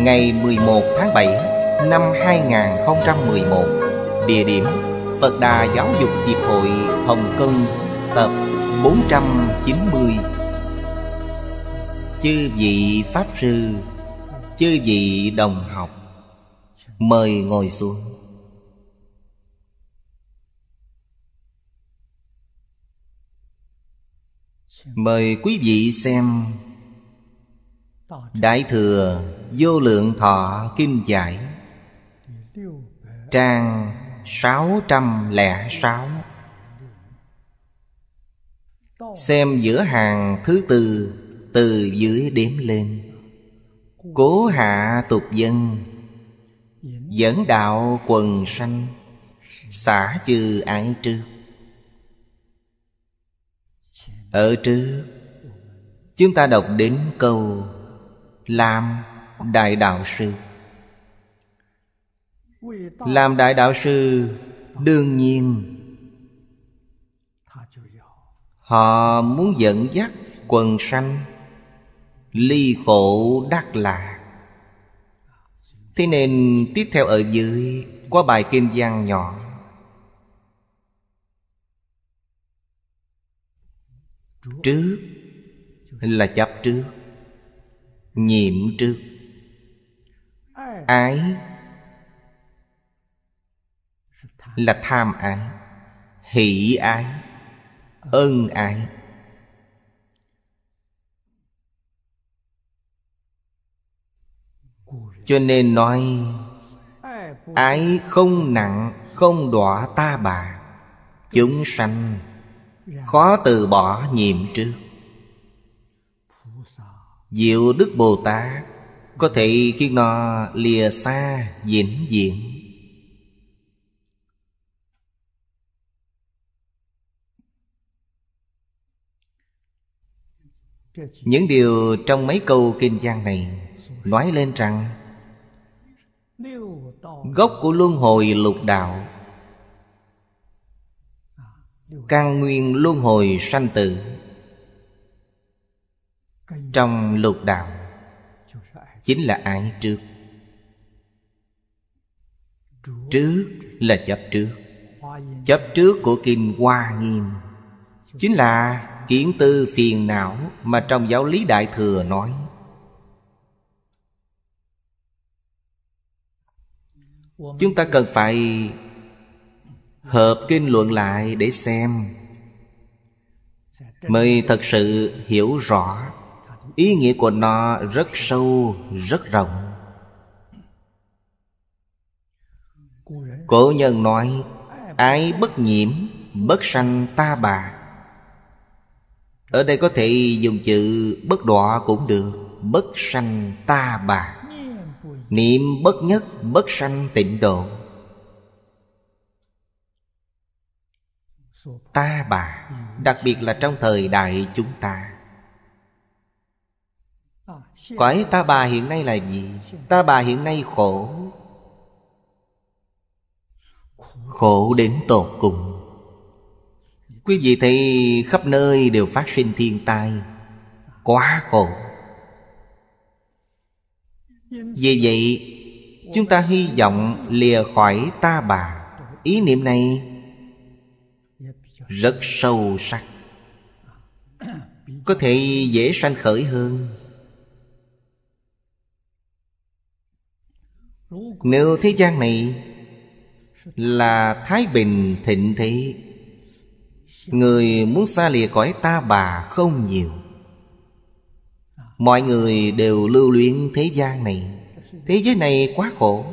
ngày 11 tháng 7 năm 2011 Địa điểm Phật Đà Giáo dục Hiệp hội Hồng Kông Tập 490 Chư vị Pháp Sư Chư vị Đồng học Mời ngồi xuống Mời quý vị xem Đại Thừa Vô lượng thọ kim giải Trang 606 Xem giữa hàng thứ tư Từ dưới đếm lên Cố hạ tục dân Dẫn đạo quần sanh Xả chư ái trước Ở trước Chúng ta đọc đến câu Làm đại đạo sư làm đại đạo sư đương nhiên họ muốn dẫn dắt quần sanh ly khổ đắc lạc thế nên tiếp theo ở dưới có bài kinh văn nhỏ trước là chấp trước nhiệm trước ái là tham ái hỷ ái ân ái cho nên nói ái không nặng không đọa ta bà chúng sanh khó từ bỏ nhiệm trước diệu đức bồ tát có thể khiến nó lìa xa vĩnh viễn những điều trong mấy câu kinh gian này nói lên rằng gốc của luân hồi lục đạo căn nguyên luân hồi sanh tử trong lục đạo chính là án trước trước là chấp trước chấp trước của kim hoa nghiêm chính là kiến tư phiền não mà trong giáo lý đại thừa nói chúng ta cần phải hợp kinh luận lại để xem mới thật sự hiểu rõ ý nghĩa của nó rất sâu rất rộng cổ nhân nói ái bất nhiễm bất sanh ta bà ở đây có thể dùng chữ bất đọa cũng được bất sanh ta bà niệm bất nhất bất sanh tịnh độ ta bà đặc biệt là trong thời đại chúng ta Cõi ta bà hiện nay là gì? Ta bà hiện nay khổ Khổ đến tột cùng Quý vị thấy khắp nơi đều phát sinh thiên tai Quá khổ Vì vậy Chúng ta hy vọng lìa khỏi ta bà Ý niệm này Rất sâu sắc Có thể dễ sanh khởi hơn Nếu thế gian này Là Thái Bình thịnh thế Người muốn xa lìa khỏi ta bà không nhiều Mọi người đều lưu luyện thế gian này Thế giới này quá khổ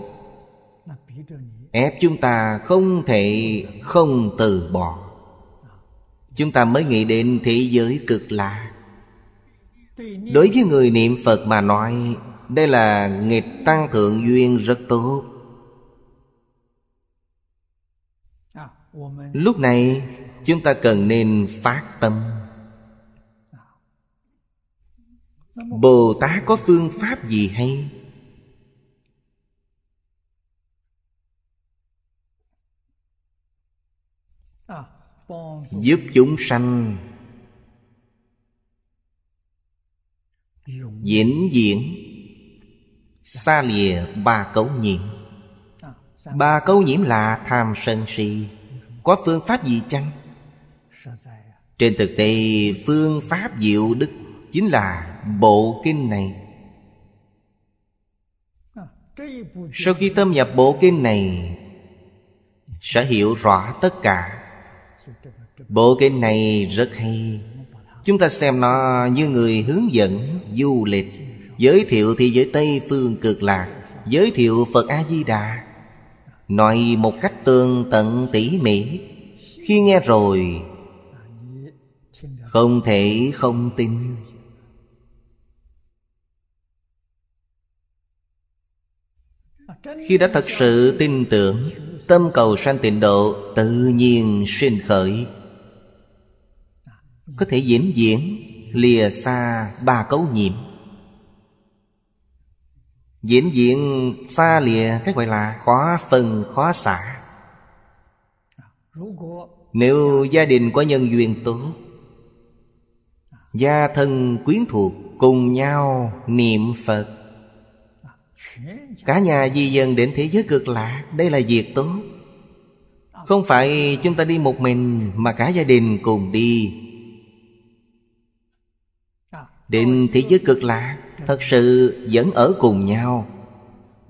Ép chúng ta không thể không từ bỏ Chúng ta mới nghĩ đến thế giới cực lạ Đối với người niệm Phật mà nói đây là nghịch tăng thượng duyên rất tốt Lúc này chúng ta cần nên phát tâm Bồ Tát có phương pháp gì hay? Giúp chúng sanh Diễn diễn xa lìa ba cấu nhiễm ba cấu nhiễm là tham sân si có phương pháp gì chăng trên thực tế phương pháp diệu đức chính là bộ kinh này sau khi tâm nhập bộ kinh này sẽ hiểu rõ tất cả bộ kinh này rất hay chúng ta xem nó như người hướng dẫn du lịch Giới thiệu thì giới Tây phương cực lạc Giới thiệu Phật A-di-đà Nói một cách tương tận tỉ mỉ Khi nghe rồi Không thể không tin Khi đã thật sự tin tưởng Tâm cầu sanh tịnh độ Tự nhiên sinh khởi Có thể diễn diễn Lìa xa ba cấu nhiệm Diễn diện xa lìa Cái gọi là khó phân khó xả Nếu gia đình có nhân duyên tốt Gia thân quyến thuộc cùng nhau niệm Phật Cả nhà di dân đến thế giới cực lạc Đây là việc tốt Không phải chúng ta đi một mình Mà cả gia đình cùng đi Đến thế giới cực lạc thật sự vẫn ở cùng nhau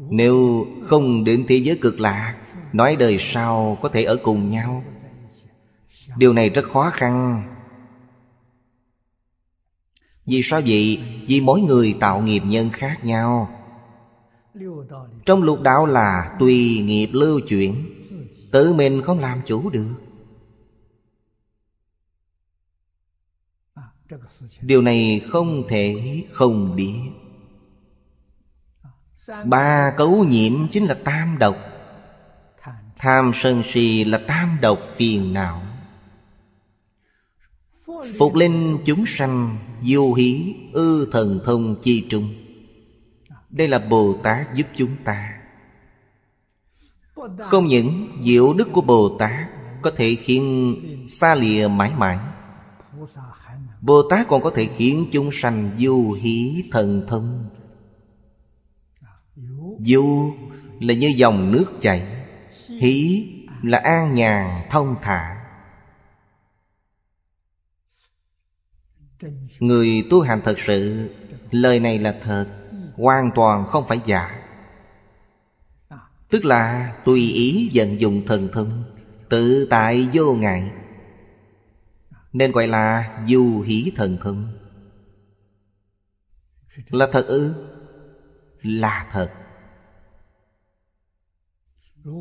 nếu không đến thế giới cực lạc nói đời sau có thể ở cùng nhau điều này rất khó khăn vì sao vậy vì mỗi người tạo nghiệp nhân khác nhau trong lục đạo là tùy nghiệp lưu chuyển tự mình không làm chủ được điều này không thể không biết ba cấu nhiễm chính là tam độc tham sân si là tam độc phiền não phục linh chúng sanh vô hí ư thần thông chi trung đây là bồ tát giúp chúng ta không những diệu đức của bồ tát có thể khiến xa lìa mãi mãi Bồ Tát còn có thể khiến chúng sanh du hí thần thông Du là như dòng nước chảy Hí là an nhàn thông thả Người tu hành thật sự Lời này là thật Hoàn toàn không phải giả Tức là tùy ý vận dụng thần thông Tự tại vô ngại nên gọi là du hỷ thần thông Là thật ư? Là thật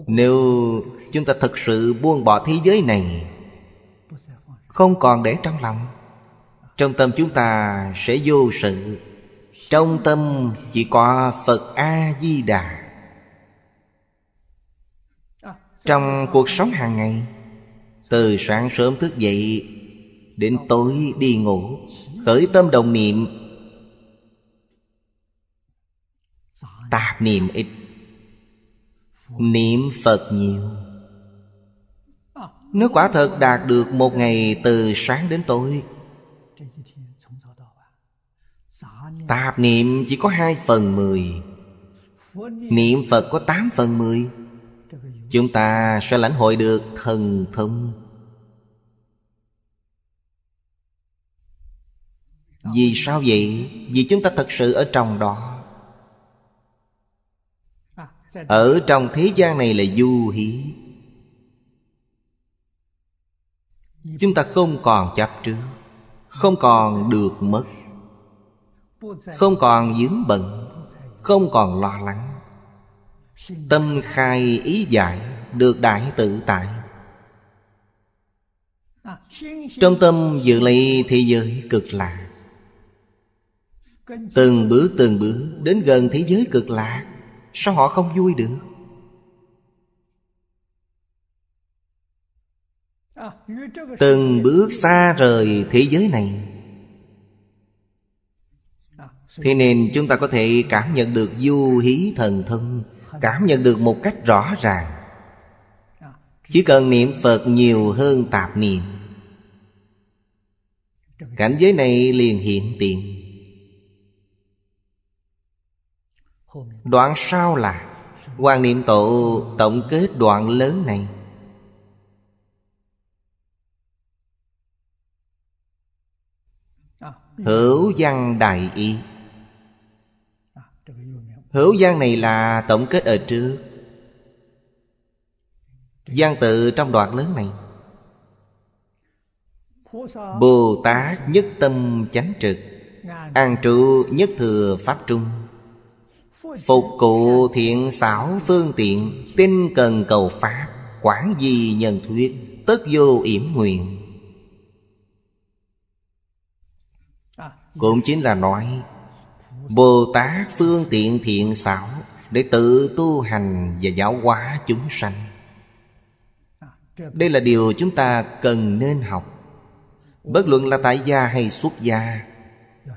Nếu chúng ta thật sự buông bỏ thế giới này Không còn để trong lòng Trong tâm chúng ta sẽ vô sự Trong tâm chỉ có Phật A-di-đà Trong cuộc sống hàng ngày Từ sáng sớm thức dậy Đến tối đi ngủ Khởi tâm đồng niệm Tạp niệm ít Niệm Phật nhiều Nếu quả thật đạt được một ngày từ sáng đến tối Tạp niệm chỉ có hai phần mười Niệm Phật có tám phần mười Chúng ta sẽ lãnh hội được thần thông Vì sao vậy? Vì chúng ta thật sự ở trong đó Ở trong thế gian này là du hí Chúng ta không còn chấp trước Không còn được mất Không còn dướng bận Không còn lo lắng Tâm khai ý giải Được đại tự tại Trong tâm dự lấy thế giới cực lạc Từng bước từng bước đến gần thế giới cực lạc Sao họ không vui được Từng bước xa rời thế giới này Thế nên chúng ta có thể cảm nhận được du hí thần thân Cảm nhận được một cách rõ ràng Chỉ cần niệm Phật nhiều hơn tạp niệm Cảnh giới này liền hiện tiền Đoạn sau là Quan niệm tụ tổng kết đoạn lớn này Hữu văn đại y Hữu văn này là tổng kết ở trước Văn tự trong đoạn lớn này Bồ Tát nhất tâm chánh trực An trụ nhất thừa pháp trung Phục cụ thiện xảo phương tiện Tinh cần cầu pháp Quảng di nhân thuyết Tất vô yểm nguyện Cũng chính là nói Bồ Tát phương tiện thiện xảo Để tự tu hành và giáo hóa chúng sanh Đây là điều chúng ta cần nên học Bất luận là tại gia hay xuất gia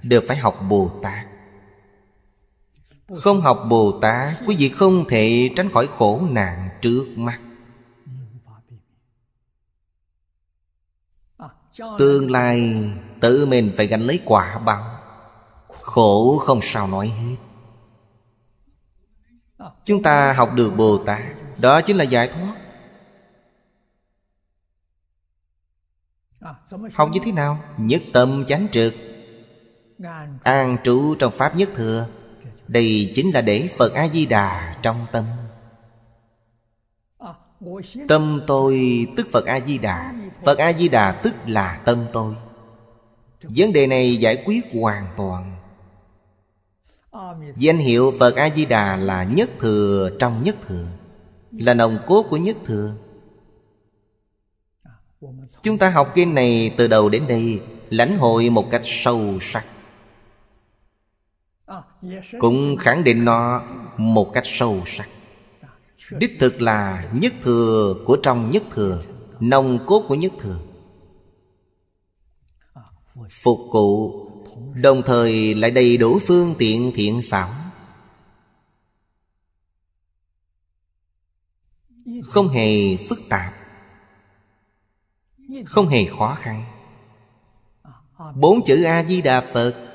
Đều phải học Bồ Tát không học Bồ Tát Quý vị không thể tránh khỏi khổ nạn trước mắt Tương lai tự mình phải gánh lấy quả báo Khổ không sao nói hết Chúng ta học được Bồ Tát Đó chính là giải thoát Học như thế nào? Nhất tâm chánh trực An trú trong Pháp nhất thừa đây chính là để phật a di đà trong tâm tâm tôi tức phật a di đà phật a di đà tức là tâm tôi vấn đề này giải quyết hoàn toàn danh hiệu phật a di đà là nhất thừa trong nhất thừa là nồng cốt của nhất thừa chúng ta học kinh này từ đầu đến đây lãnh hội một cách sâu sắc cũng khẳng định nó một cách sâu sắc đích thực là nhất thừa của trong nhất thừa nông cốt của nhất thừa phục cụ đồng thời lại đầy đủ phương tiện thiện xảo không hề phức tạp không hề khó khăn bốn chữ a di đà phật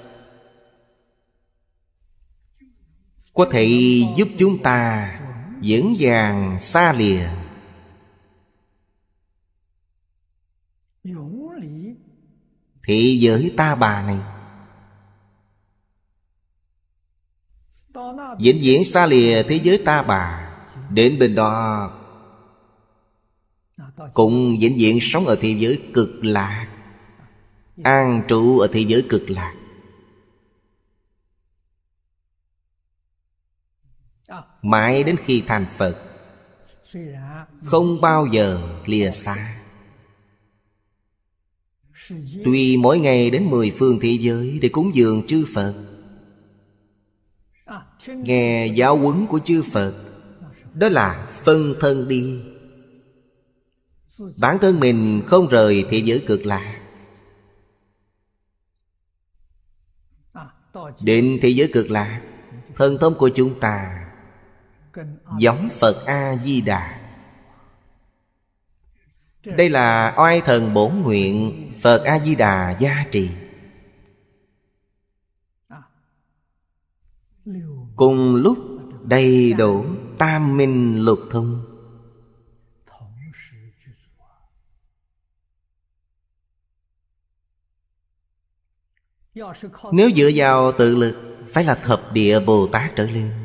có thể giúp chúng ta dễ dàng xa lìa thị giới ta bà này vĩnh viễn xa lìa thế giới ta bà đến bên đó cũng vĩnh viễn sống ở thế giới cực lạc an trụ ở thế giới cực lạc mãi đến khi thành phật không bao giờ lìa xa tuy mỗi ngày đến mười phương thế giới để cúng dường chư phật nghe giáo huấn của chư phật đó là phân thân đi bản thân mình không rời thế giới cực lạc định thế giới cực lạc thân tâm của chúng ta giống phật a di đà đây là oai thần bổn nguyện phật a di đà gia trì cùng lúc đầy đủ tam minh lục thông nếu dựa vào tự lực phải là thập địa bồ tát trở lên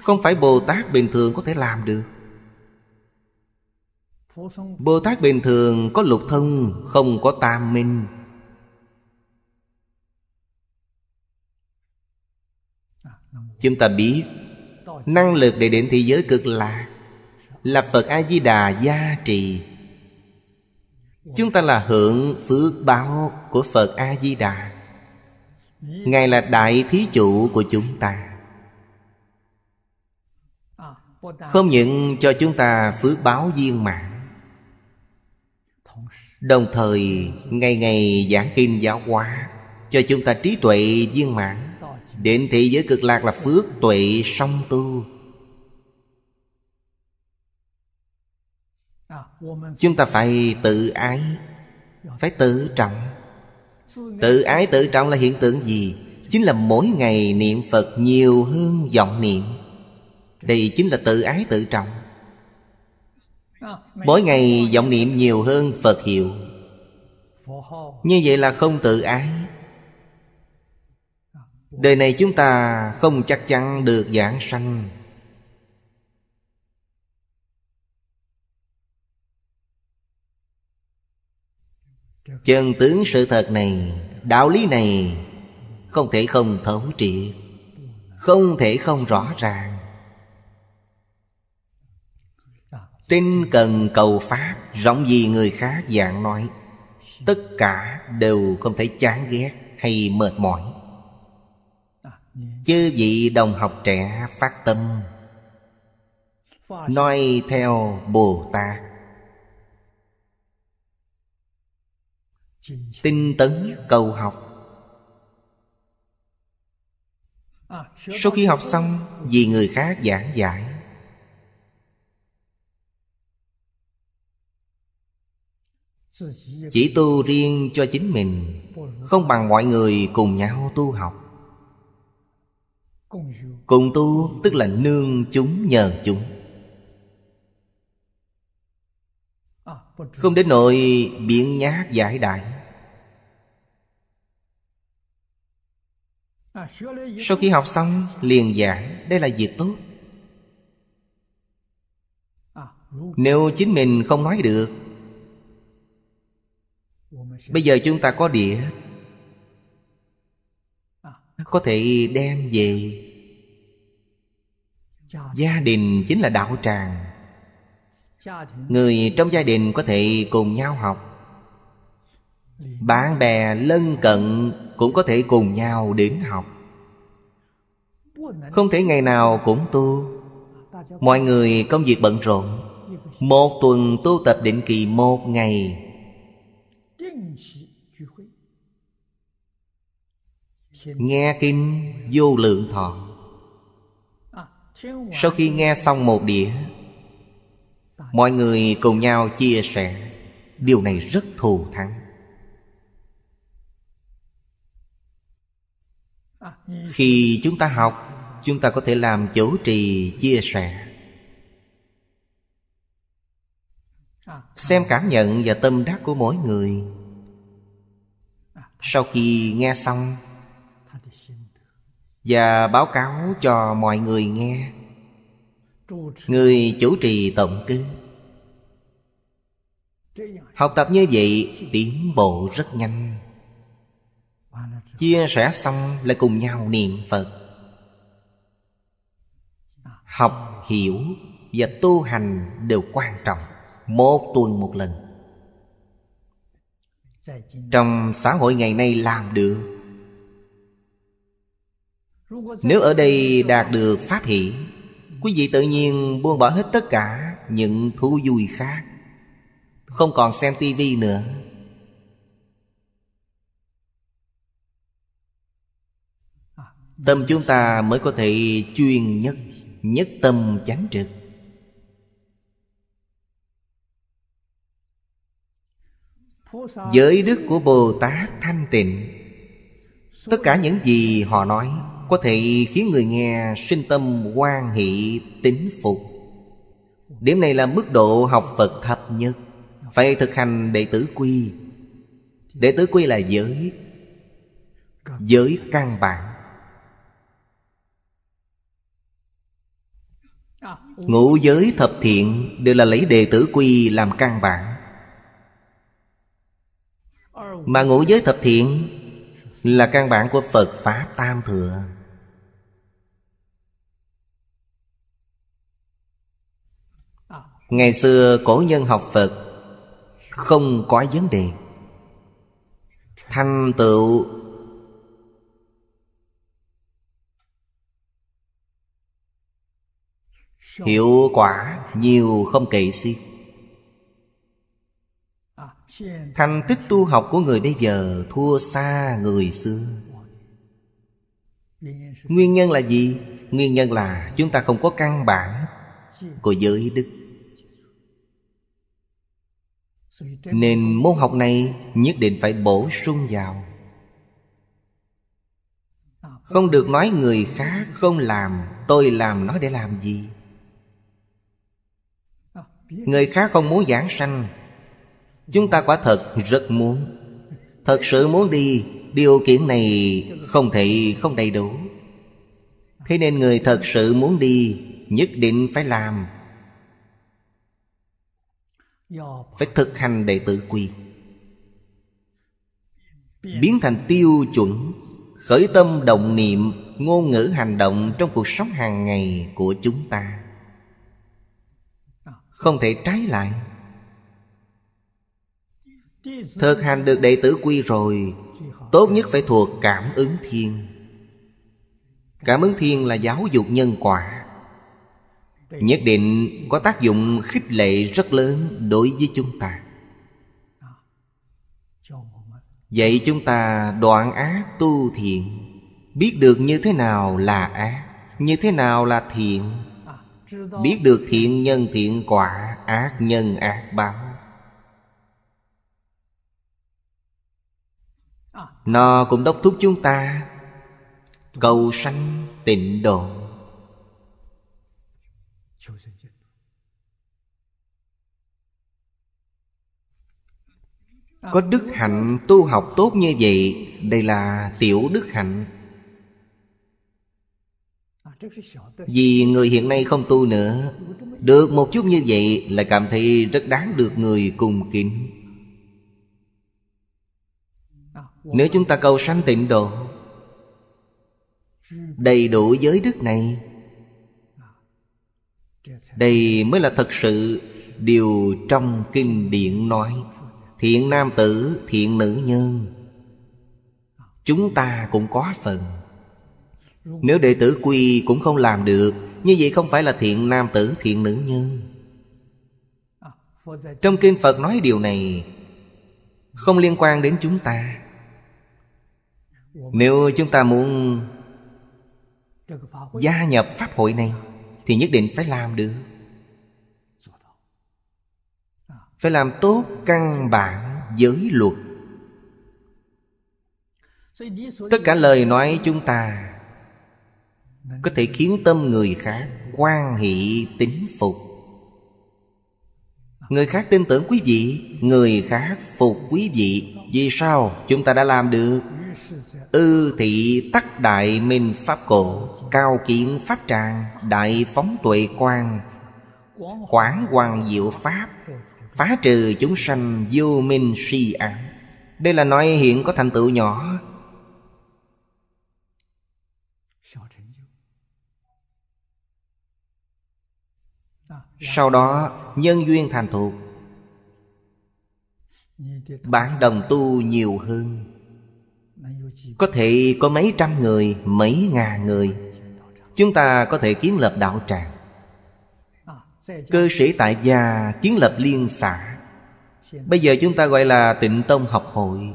Không phải Bồ Tát bình thường có thể làm được Bồ Tát bình thường có lục thân Không có tam minh Chúng ta biết Năng lực để đến thế giới cực lạc Là Phật A-di-đà gia trì Chúng ta là hưởng phước báo của Phật A-di-đà Ngài là Đại Thí Chủ của chúng ta không những cho chúng ta phước báo viên mãn, đồng thời ngày ngày giảng kinh giáo hóa cho chúng ta trí tuệ viên mãn đến thị giới cực lạc là phước tuệ song tu chúng ta phải tự ái phải tự trọng tự ái tự trọng là hiện tượng gì chính là mỗi ngày niệm phật nhiều hơn vọng niệm đây chính là tự ái tự trọng Mỗi ngày vọng niệm nhiều hơn Phật hiệu Như vậy là không tự ái Đời này chúng ta không chắc chắn được giảng sanh Chân tướng sự thật này Đạo lý này Không thể không thấu trị, Không thể không rõ ràng Tinh cần cầu Pháp Rộng gì người khác dạng nói Tất cả đều không thể chán ghét hay mệt mỏi Chứ vị đồng học trẻ phát tâm Nói theo Bồ Tát Tinh tấn cầu học Sau khi học xong Vì người khác giảng giải chỉ tu riêng cho chính mình không bằng mọi người cùng nhau tu học cùng tu tức là nương chúng nhờ chúng không đến nỗi biện nhát giải đại sau khi học xong liền giảng đây là việc tốt nếu chính mình không nói được Bây giờ chúng ta có đĩa Có thể đem về Gia đình chính là đạo tràng Người trong gia đình có thể cùng nhau học Bạn bè lân cận cũng có thể cùng nhau đến học Không thể ngày nào cũng tu Mọi người công việc bận rộn Một tuần tu tập định kỳ một ngày nghe kinh vô lượng thọ à, sau khi nghe xong một đĩa mọi người cùng nhau chia sẻ điều này rất thù thắng à, khi chúng ta học chúng ta có thể làm chủ trì chia sẻ à, xem cảm nhận và tâm đắc của mỗi người sau khi nghe xong và báo cáo cho mọi người nghe người chủ trì tổng kết học tập như vậy tiến bộ rất nhanh chia sẻ xong lại cùng nhau niệm phật học hiểu và tu hành đều quan trọng một tuần một lần trong xã hội ngày nay làm được nếu ở đây đạt được pháp hỷ quý vị tự nhiên buông bỏ hết tất cả những thú vui khác không còn xem tivi nữa tâm chúng ta mới có thể chuyên nhất nhất tâm chánh trực Giới đức của Bồ Tát thanh tịnh Tất cả những gì họ nói Có thể khiến người nghe sinh tâm quan hỷ tính phục Điểm này là mức độ học Phật thấp nhất Phải thực hành đệ tử quy Đệ tử quy là giới Giới căn bản Ngũ giới thập thiện đều là lấy đệ tử quy làm căn bản mà ngũ giới thập thiện Là căn bản của Phật Pháp Tam Thừa Ngày xưa cổ nhân học Phật Không có vấn đề thanh tựu Hiệu quả nhiều không kỵ xiết thành tích tu học của người bây giờ thua xa người xưa nguyên nhân là gì nguyên nhân là chúng ta không có căn bản của giới đức nên môn học này nhất định phải bổ sung vào Không được nói người khác không làm Tôi làm nó để làm gì Người khác không muốn giảng sanh Chúng ta quả thật rất muốn Thật sự muốn đi Điều kiện này không thể không đầy đủ Thế nên người thật sự muốn đi Nhất định phải làm Phải thực hành đệ tử quy Biến thành tiêu chuẩn Khởi tâm động niệm Ngôn ngữ hành động trong cuộc sống hàng ngày của chúng ta Không thể trái lại Thực hành được đệ tử quy rồi Tốt nhất phải thuộc cảm ứng thiên Cảm ứng thiên là giáo dục nhân quả Nhất định có tác dụng khích lệ rất lớn đối với chúng ta Vậy chúng ta đoạn ác tu thiện Biết được như thế nào là ác Như thế nào là thiện Biết được thiện nhân thiện quả Ác nhân ác báo Nó cũng đốc thúc chúng ta Cầu sanh tịnh độ Có đức hạnh tu học tốt như vậy Đây là tiểu đức hạnh Vì người hiện nay không tu nữa Được một chút như vậy Là cảm thấy rất đáng được người cùng kính nếu chúng ta cầu sanh tịnh độ Đầy đủ giới đức này Đây mới là thật sự Điều trong kinh điển nói Thiện nam tử, thiện nữ nhân Chúng ta cũng có phần Nếu đệ tử quy cũng không làm được Như vậy không phải là thiện nam tử, thiện nữ nhân Trong kinh Phật nói điều này Không liên quan đến chúng ta nếu chúng ta muốn Gia nhập Pháp hội này Thì nhất định phải làm được Phải làm tốt căn bản giới luật Tất cả lời nói chúng ta Có thể khiến tâm người khác quan hệ tính phục Người khác tin tưởng quý vị Người khác phục quý vị Vì sao chúng ta đã làm được Ư thị tắc đại minh pháp cổ Cao kiến pháp tràng Đại phóng tuệ quang Quảng hoàng diệu pháp Phá trừ chúng sanh vô minh si ám. Đây là nói hiện có thành tựu nhỏ Sau đó nhân duyên thành thuộc Bản đồng tu nhiều hơn có thể có mấy trăm người, mấy ngàn người Chúng ta có thể kiến lập đạo tràng Cơ sĩ tại gia kiến lập liên xã Bây giờ chúng ta gọi là tịnh tông học hội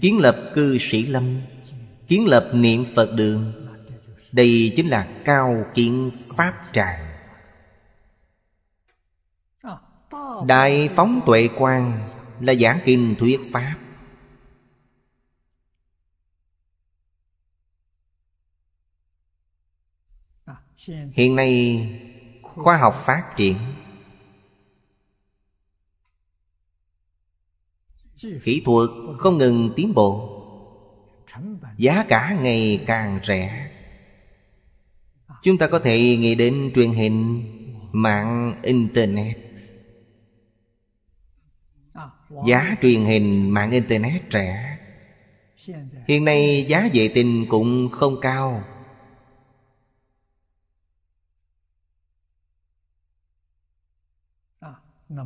Kiến lập cư sĩ lâm Kiến lập niệm Phật đường Đây chính là cao kiến pháp tràng Đại phóng tuệ quang Là giảng kinh thuyết pháp hiện nay khoa học phát triển kỹ thuật không ngừng tiến bộ giá cả ngày càng rẻ chúng ta có thể nghĩ đến truyền hình mạng internet giá truyền hình mạng internet rẻ hiện nay giá vệ tinh cũng không cao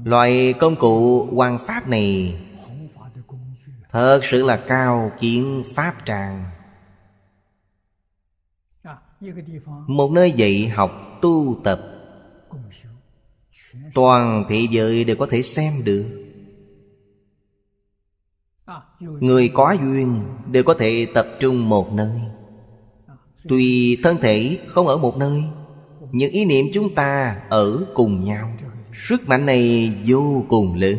Loại công cụ quan pháp này Thật sự là cao kiến pháp tràng à, Một nơi dạy học tu tập Toàn thị giới đều có thể xem được à, Người có duyên đều có thể tập trung một nơi à, Tuy thân thể không ở một nơi Nhưng ý niệm chúng ta ở cùng nhau Sức mạnh này vô cùng lớn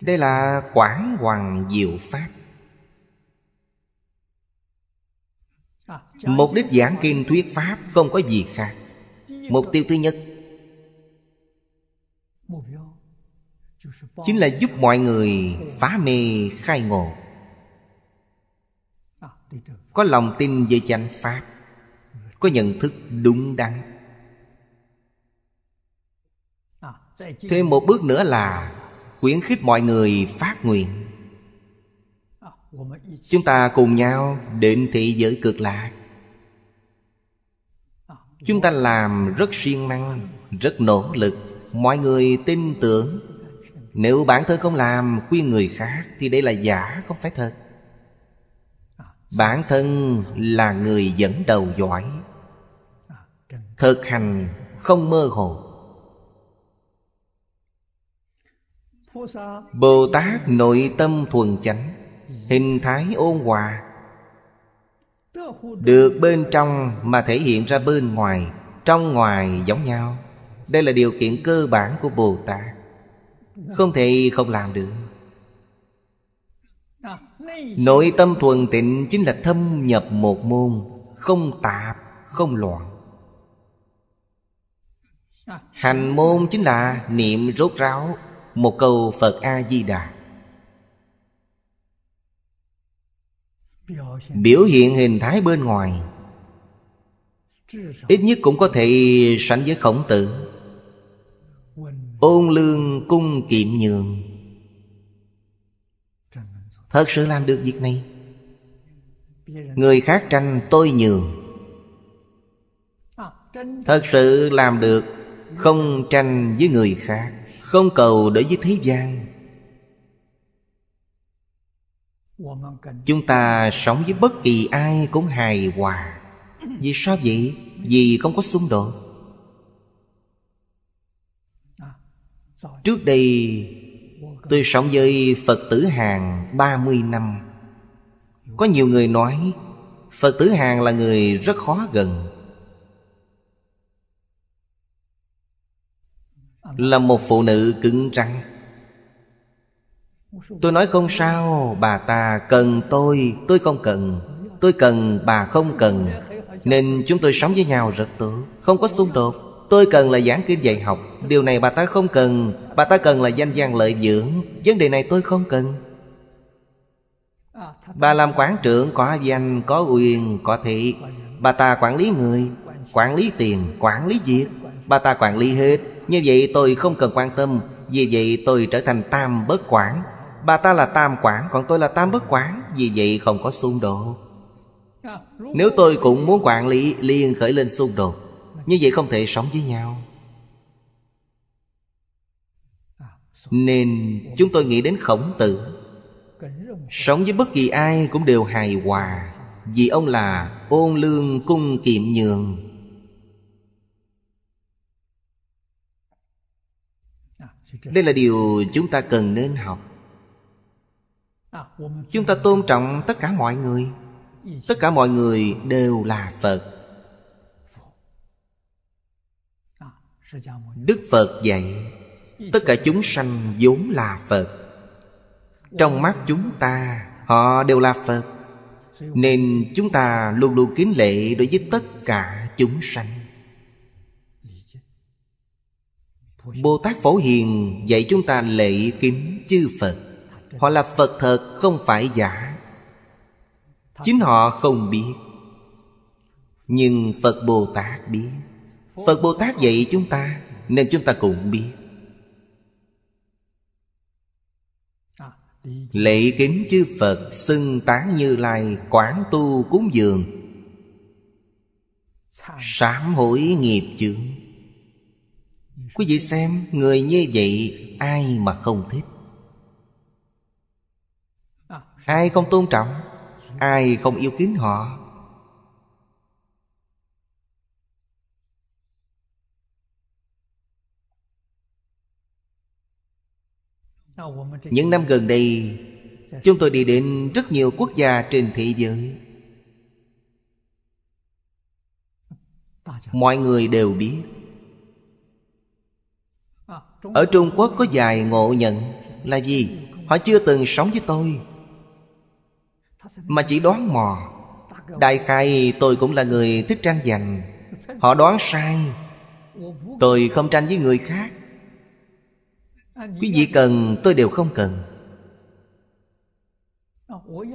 Đây là Quảng Hoàng Diệu Pháp Mục đích giảng kinh thuyết Pháp không có gì khác Mục tiêu thứ nhất Chính là giúp mọi người phá mê khai ngộ Có lòng tin về chánh Pháp Có nhận thức đúng đắn thêm một bước nữa là khuyến khích mọi người phát nguyện chúng ta cùng nhau định thị giới cực lạc chúng ta làm rất siêng năng rất nỗ lực mọi người tin tưởng nếu bản thân không làm khuyên người khác thì đây là giả không phải thật bản thân là người dẫn đầu giỏi thực hành không mơ hồ Bồ Tát nội tâm thuần chánh Hình thái ôn hòa Được bên trong mà thể hiện ra bên ngoài Trong ngoài giống nhau Đây là điều kiện cơ bản của Bồ Tát Không thể không làm được Nội tâm thuần tịnh chính là thâm nhập một môn Không tạp, không loạn Hành môn chính là niệm rốt ráo một câu phật a di đà biểu hiện hình thái bên ngoài ít nhất cũng có thể sánh với khổng tử ôn lương cung kiệm nhường thật sự làm được việc này người khác tranh tôi nhường thật sự làm được không tranh với người khác không cầu đối với thế gian Chúng ta sống với bất kỳ ai cũng hài hòa Vì sao vậy? Vì không có xung đột Trước đây Tôi sống với Phật tử Hàng ba mươi năm Có nhiều người nói Phật tử Hàng là người rất khó gần Là một phụ nữ cứng rắn Tôi nói không sao Bà ta cần tôi Tôi không cần Tôi cần bà không cần Nên chúng tôi sống với nhau rất tốt Không có xung đột Tôi cần là giảng kinh dạy học Điều này bà ta không cần Bà ta cần là danh gian lợi dưỡng Vấn đề này tôi không cần Bà làm quản trưởng có danh, có quyền, có thị Bà ta quản lý người Quản lý tiền, quản lý việc Bà ta quản lý hết như vậy tôi không cần quan tâm Vì vậy tôi trở thành tam bất quản Bà ta là tam quản Còn tôi là tam bất quản Vì vậy không có xung đột Nếu tôi cũng muốn quản lý liền khởi lên xung đột Như vậy không thể sống với nhau Nên chúng tôi nghĩ đến khổng tử Sống với bất kỳ ai cũng đều hài hòa Vì ông là ôn lương cung kiệm nhường đây là điều chúng ta cần nên học chúng ta tôn trọng tất cả mọi người tất cả mọi người đều là phật đức phật dạy tất cả chúng sanh vốn là phật trong mắt chúng ta họ đều là phật nên chúng ta luôn luôn kính lệ đối với tất cả chúng sanh Bồ Tát Phổ Hiền dạy chúng ta lễ kính chư Phật Họ là Phật thật không phải giả Chính họ không biết Nhưng Phật Bồ Tát biết Phật Bồ Tát dạy chúng ta Nên chúng ta cũng biết Lễ kính chư Phật xưng tán như lai quán tu cúng dường Sám hối nghiệp chướng Quý vị xem người như vậy ai mà không thích Ai không tôn trọng Ai không yêu kính họ Những năm gần đây Chúng tôi đi đến rất nhiều quốc gia trên thế giới Mọi người đều biết ở Trung Quốc có dài ngộ nhận Là gì? Họ chưa từng sống với tôi Mà chỉ đoán mò Đại khai tôi cũng là người thích tranh giành Họ đoán sai Tôi không tranh với người khác Quý vị cần tôi đều không cần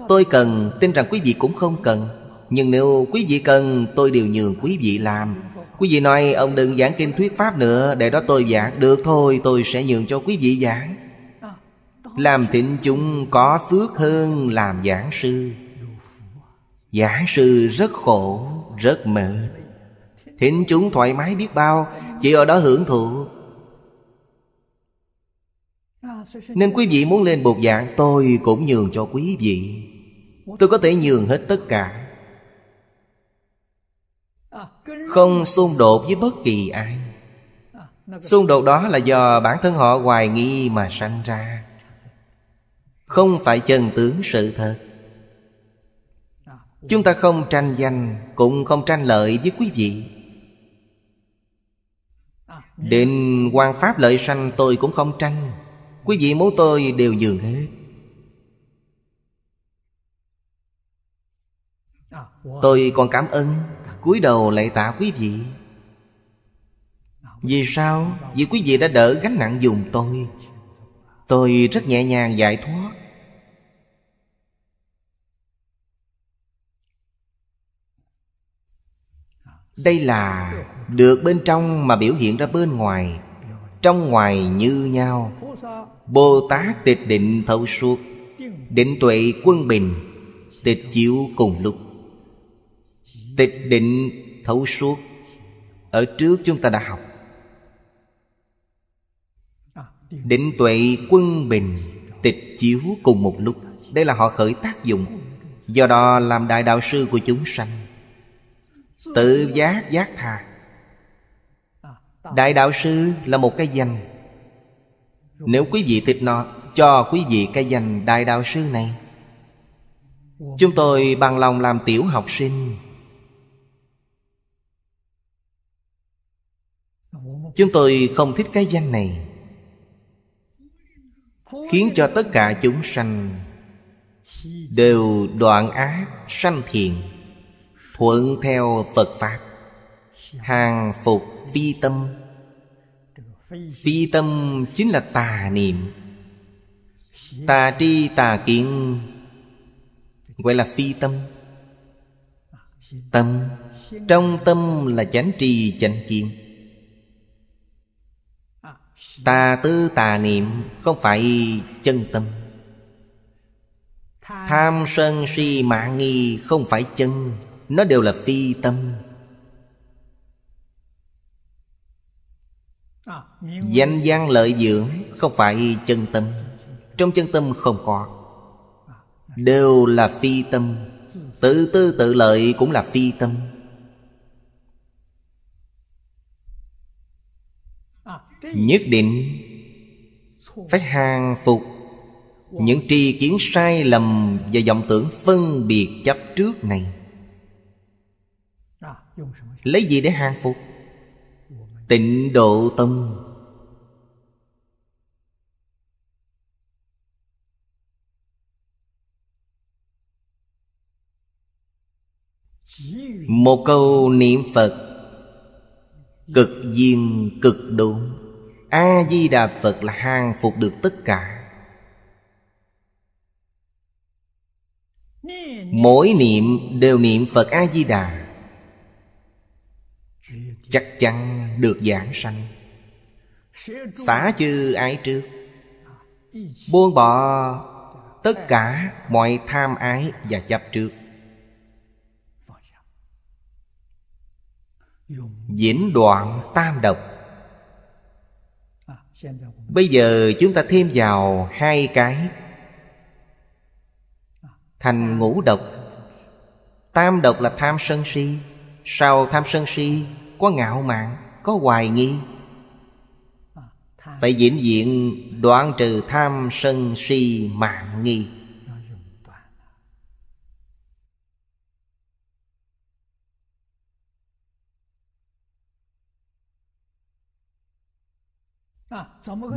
Tôi cần tin rằng quý vị cũng không cần Nhưng nếu quý vị cần tôi đều nhường quý vị làm Quý vị nói ông đừng giảng kinh thuyết pháp nữa Để đó tôi giảng Được thôi tôi sẽ nhường cho quý vị giảng Làm thịnh chúng có phước hơn làm giảng sư Giảng sư rất khổ, rất mệt Thịnh chúng thoải mái biết bao Chỉ ở đó hưởng thụ Nên quý vị muốn lên bột giảng Tôi cũng nhường cho quý vị Tôi có thể nhường hết tất cả không xung đột với bất kỳ ai xung đột đó là do bản thân họ hoài nghi mà sanh ra không phải chân tướng sự thật chúng ta không tranh danh cũng không tranh lợi với quý vị định quan pháp lợi sanh tôi cũng không tranh quý vị muốn tôi đều dường hết tôi còn cảm ơn cúi đầu lại tạ quý vị Vì sao? Vì quý vị đã đỡ gánh nặng dùng tôi Tôi rất nhẹ nhàng giải thoát Đây là được bên trong mà biểu hiện ra bên ngoài Trong ngoài như nhau Bồ Tát tịch định thấu suốt Định tuệ quân bình Tịch chiếu cùng lúc tịch định thấu suốt ở trước chúng ta đã học định tuệ quân bình tịch chiếu cùng một lúc đây là họ khởi tác dụng do đó làm đại đạo sư của chúng sanh tự giác giác thà đại đạo sư là một cái danh nếu quý vị thích nó cho quý vị cái danh đại đạo sư này chúng tôi bằng lòng làm tiểu học sinh Chúng tôi không thích cái danh này Khiến cho tất cả chúng sanh Đều đoạn ác sanh thiện Thuận theo Phật Pháp Hàng phục phi tâm phi tâm chính là tà niệm Tà tri tà kiến Gọi là phi tâm Tâm Trong tâm là chánh tri chánh kiến Tà tư tà niệm không phải chân tâm Tham sân si mạng nghi không phải chân Nó đều là phi tâm à, Danh gian lợi dưỡng không phải chân tâm Trong chân tâm không có Đều là phi tâm Tự tư tự lợi cũng là phi tâm nhất định phải hàng phục những tri kiến sai lầm và vọng tưởng phân biệt chấp trước này lấy gì để hàng phục tịnh độ tâm một câu niệm phật cực duyên cực đúng a di đà phật là hàng phục được tất cả mỗi niệm đều niệm phật a di đà chắc chắn được giảng sanh xả chư ái trước buông bỏ tất cả mọi tham ái và chấp trước diễn đoạn tam độc Bây giờ chúng ta thêm vào hai cái Thành ngũ độc Tam độc là tham sân si Sau tham sân si Có ngạo mạn Có hoài nghi Phải diễn diện đoạn trừ tham sân si mạng nghi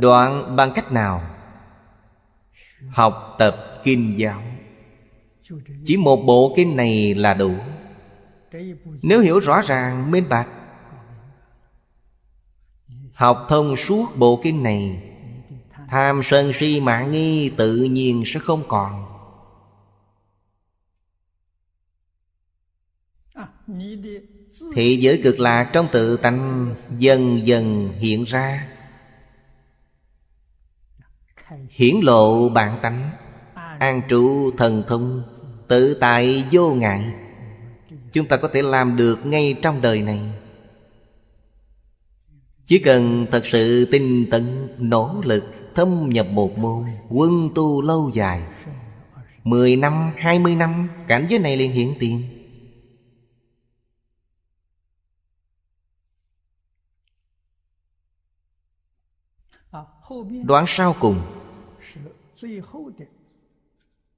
đoạn bằng cách nào học tập kinh giáo chỉ một bộ kinh này là đủ nếu hiểu rõ ràng minh bạch học thông suốt bộ kinh này tham sân si mạng nghi tự nhiên sẽ không còn thị giới cực lạc trong tự tánh dần dần hiện ra hiển lộ bản tánh an trụ thần thông tự tại vô ngại chúng ta có thể làm được ngay trong đời này chỉ cần thật sự tinh tấn nỗ lực thâm nhập một môn quân tu lâu dài mười năm, hai mươi năm Cảnh giới này liền hiện tiền Đoạn sau cùng 最后的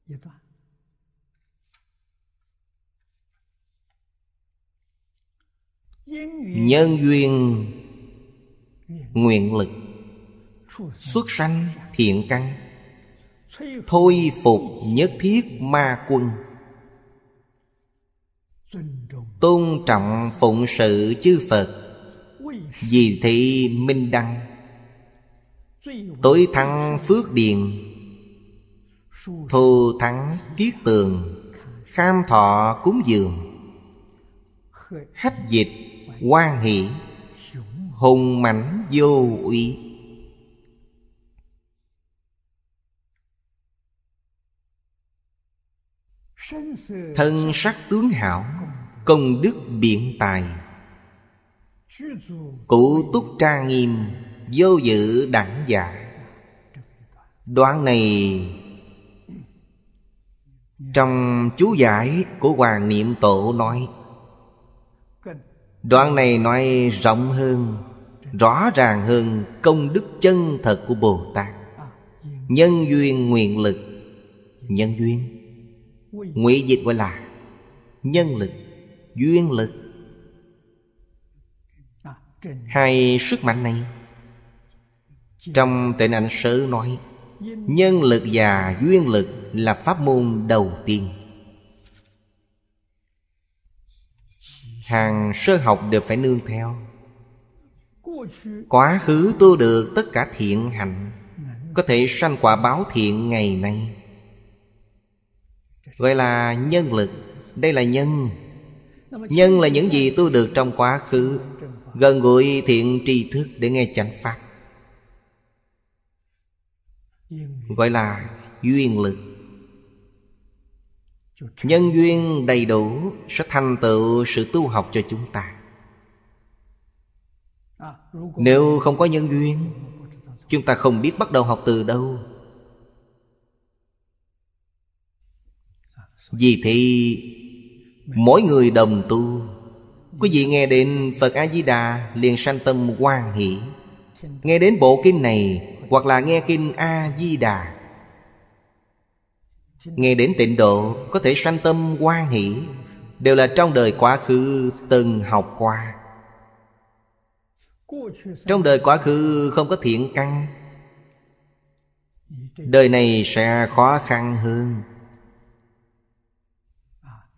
一段，nhân duyên nguyện lực xuất sanh thiện căn thôi phục nhất thiết ma quân tôn trọng phụng sự chư phật vì thị minh đăng tối thăng phước điền Thù thắng kiết tường Kham thọ cúng dường Hách dịch quan hỷ Hùng mảnh vô uy Thân sắc tướng hảo Công đức biện tài Cụ túc trang nghiêm Vô dự đẳng giả Đoạn này trong chú giải của Hoàng Niệm Tổ nói Đoạn này nói rộng hơn Rõ ràng hơn công đức chân thật của Bồ Tát Nhân duyên nguyện lực Nhân duyên Ngụy dịch gọi là Nhân lực Duyên lực Hai sức mạnh này Trong tệ ảnh sớ nói Nhân lực và duyên lực là pháp môn đầu tiên Hàng sơ học đều phải nương theo Quá khứ tu được tất cả thiện hạnh Có thể sanh quả báo thiện ngày nay Gọi là nhân lực Đây là nhân Nhân là những gì tu được trong quá khứ Gần gũi thiện tri thức để nghe chánh pháp gọi là duyên lực nhân duyên đầy đủ sẽ thành tựu sự tu học cho chúng ta nếu không có nhân duyên chúng ta không biết bắt đầu học từ đâu vì thì mỗi người đồng tu quý vị nghe đến phật a di đà liền sanh tâm hoan hỷ nghe đến bộ kinh này hoặc là nghe kinh a di đà nghe đến tịnh độ có thể sanh tâm quan hỷ đều là trong đời quá khứ từng học qua trong đời quá khứ không có thiện căn đời này sẽ khó khăn hơn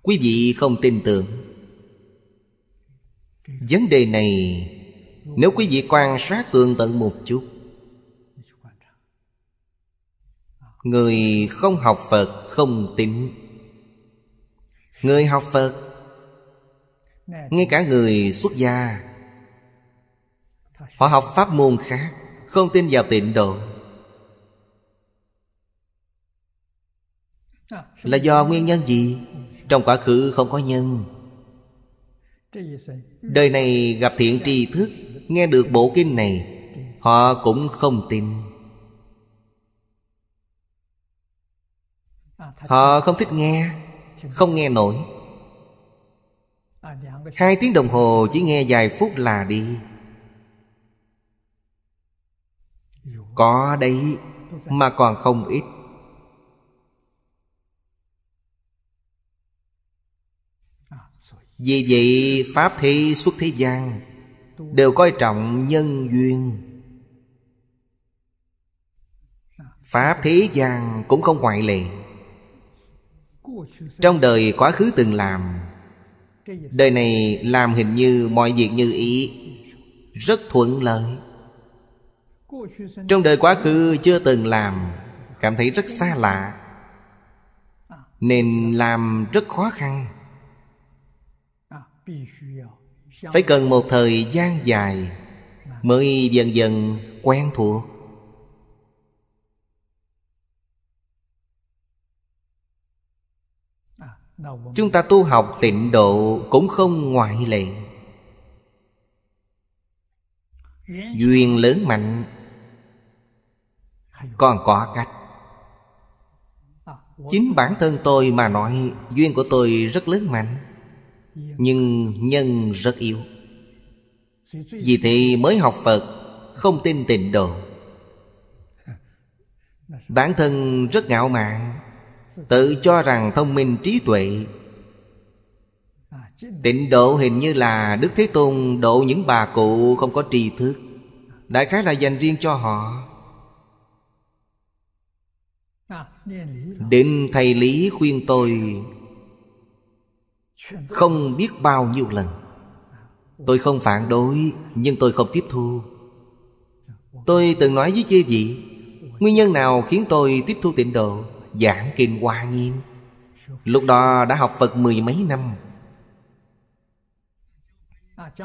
quý vị không tin tưởng vấn đề này nếu quý vị quan sát tường tận một chút Người không học Phật không tính Người học Phật Ngay cả người xuất gia Họ học pháp môn khác Không tin vào tịnh độ Là do nguyên nhân gì? Trong quá khứ không có nhân Đời này gặp thiện tri thức Nghe được bộ kinh này Họ cũng không tin Họ không thích nghe Không nghe nổi Hai tiếng đồng hồ chỉ nghe vài phút là đi Có đấy Mà còn không ít Vì vậy Pháp thi xuất thế gian Đều coi trọng nhân duyên Pháp thế gian cũng không ngoại lệ trong đời quá khứ từng làm đời này làm hình như mọi việc như ý rất thuận lợi trong đời quá khứ chưa từng làm cảm thấy rất xa lạ nên làm rất khó khăn phải cần một thời gian dài mới dần dần quen thuộc Chúng ta tu học tịnh độ cũng không ngoại lệ Duyên lớn mạnh Còn có cách Chính bản thân tôi mà nói Duyên của tôi rất lớn mạnh Nhưng nhân rất yếu Vì thế mới học Phật Không tin tịnh độ Bản thân rất ngạo mạn tự cho rằng thông minh trí tuệ tịnh độ hình như là đức thế tôn độ những bà cụ không có tri thức đại khái là dành riêng cho họ định thầy lý khuyên tôi không biết bao nhiêu lần tôi không phản đối nhưng tôi không tiếp thu tôi từng nói với chư vị nguyên nhân nào khiến tôi tiếp thu tịnh độ giảng kinh hoa nghiêm Lúc đó đã học Phật mười mấy năm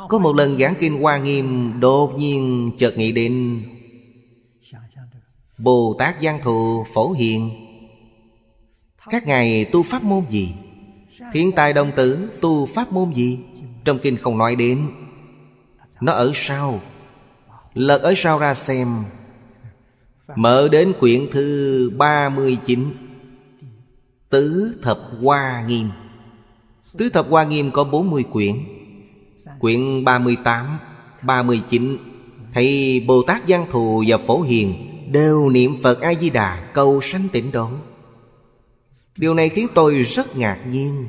Có một lần giảng kinh hoa nghiêm Đột nhiên chợt nghĩ đến Bồ Tát Giang Thù Phổ Hiền Các ngài tu pháp môn gì? Thiên tài đồng tử tu pháp môn gì? Trong kinh không nói đến Nó ở sau Lật ở sau ra xem Mở đến quyển thứ 39 Tứ Thập Hoa Nghiêm Tứ Thập Hoa Nghiêm có 40 quyển Quyển 38, 39 Thầy Bồ Tát Giang Thù và Phổ Hiền Đều niệm Phật A-di-đà cầu sanh tịnh độ Điều này khiến tôi rất ngạc nhiên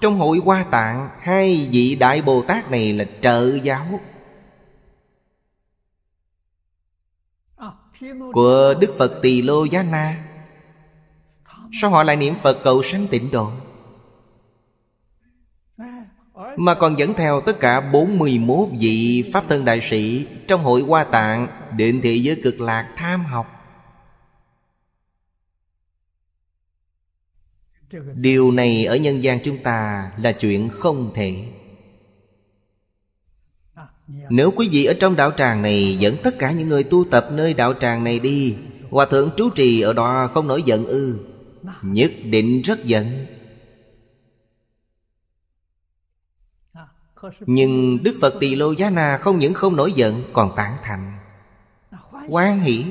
Trong hội Hoa Tạng Hai vị Đại Bồ Tát này là trợ giáo Của Đức Phật Tỳ Lô Giá Na Sao họ lại niệm Phật cầu sanh tịnh độ Mà còn dẫn theo tất cả 41 vị Pháp Thân Đại Sĩ Trong hội Hoa Tạng Định thị giới cực lạc tham học Điều này ở nhân gian chúng ta là chuyện không thể nếu quý vị ở trong đạo tràng này Dẫn tất cả những người tu tập nơi đạo tràng này đi Hòa thượng trú trì ở đó không nổi giận ư Nhất định rất giận Nhưng Đức Phật Tỳ Lô Giá Na không những không nổi giận Còn tán thành Quan hỷ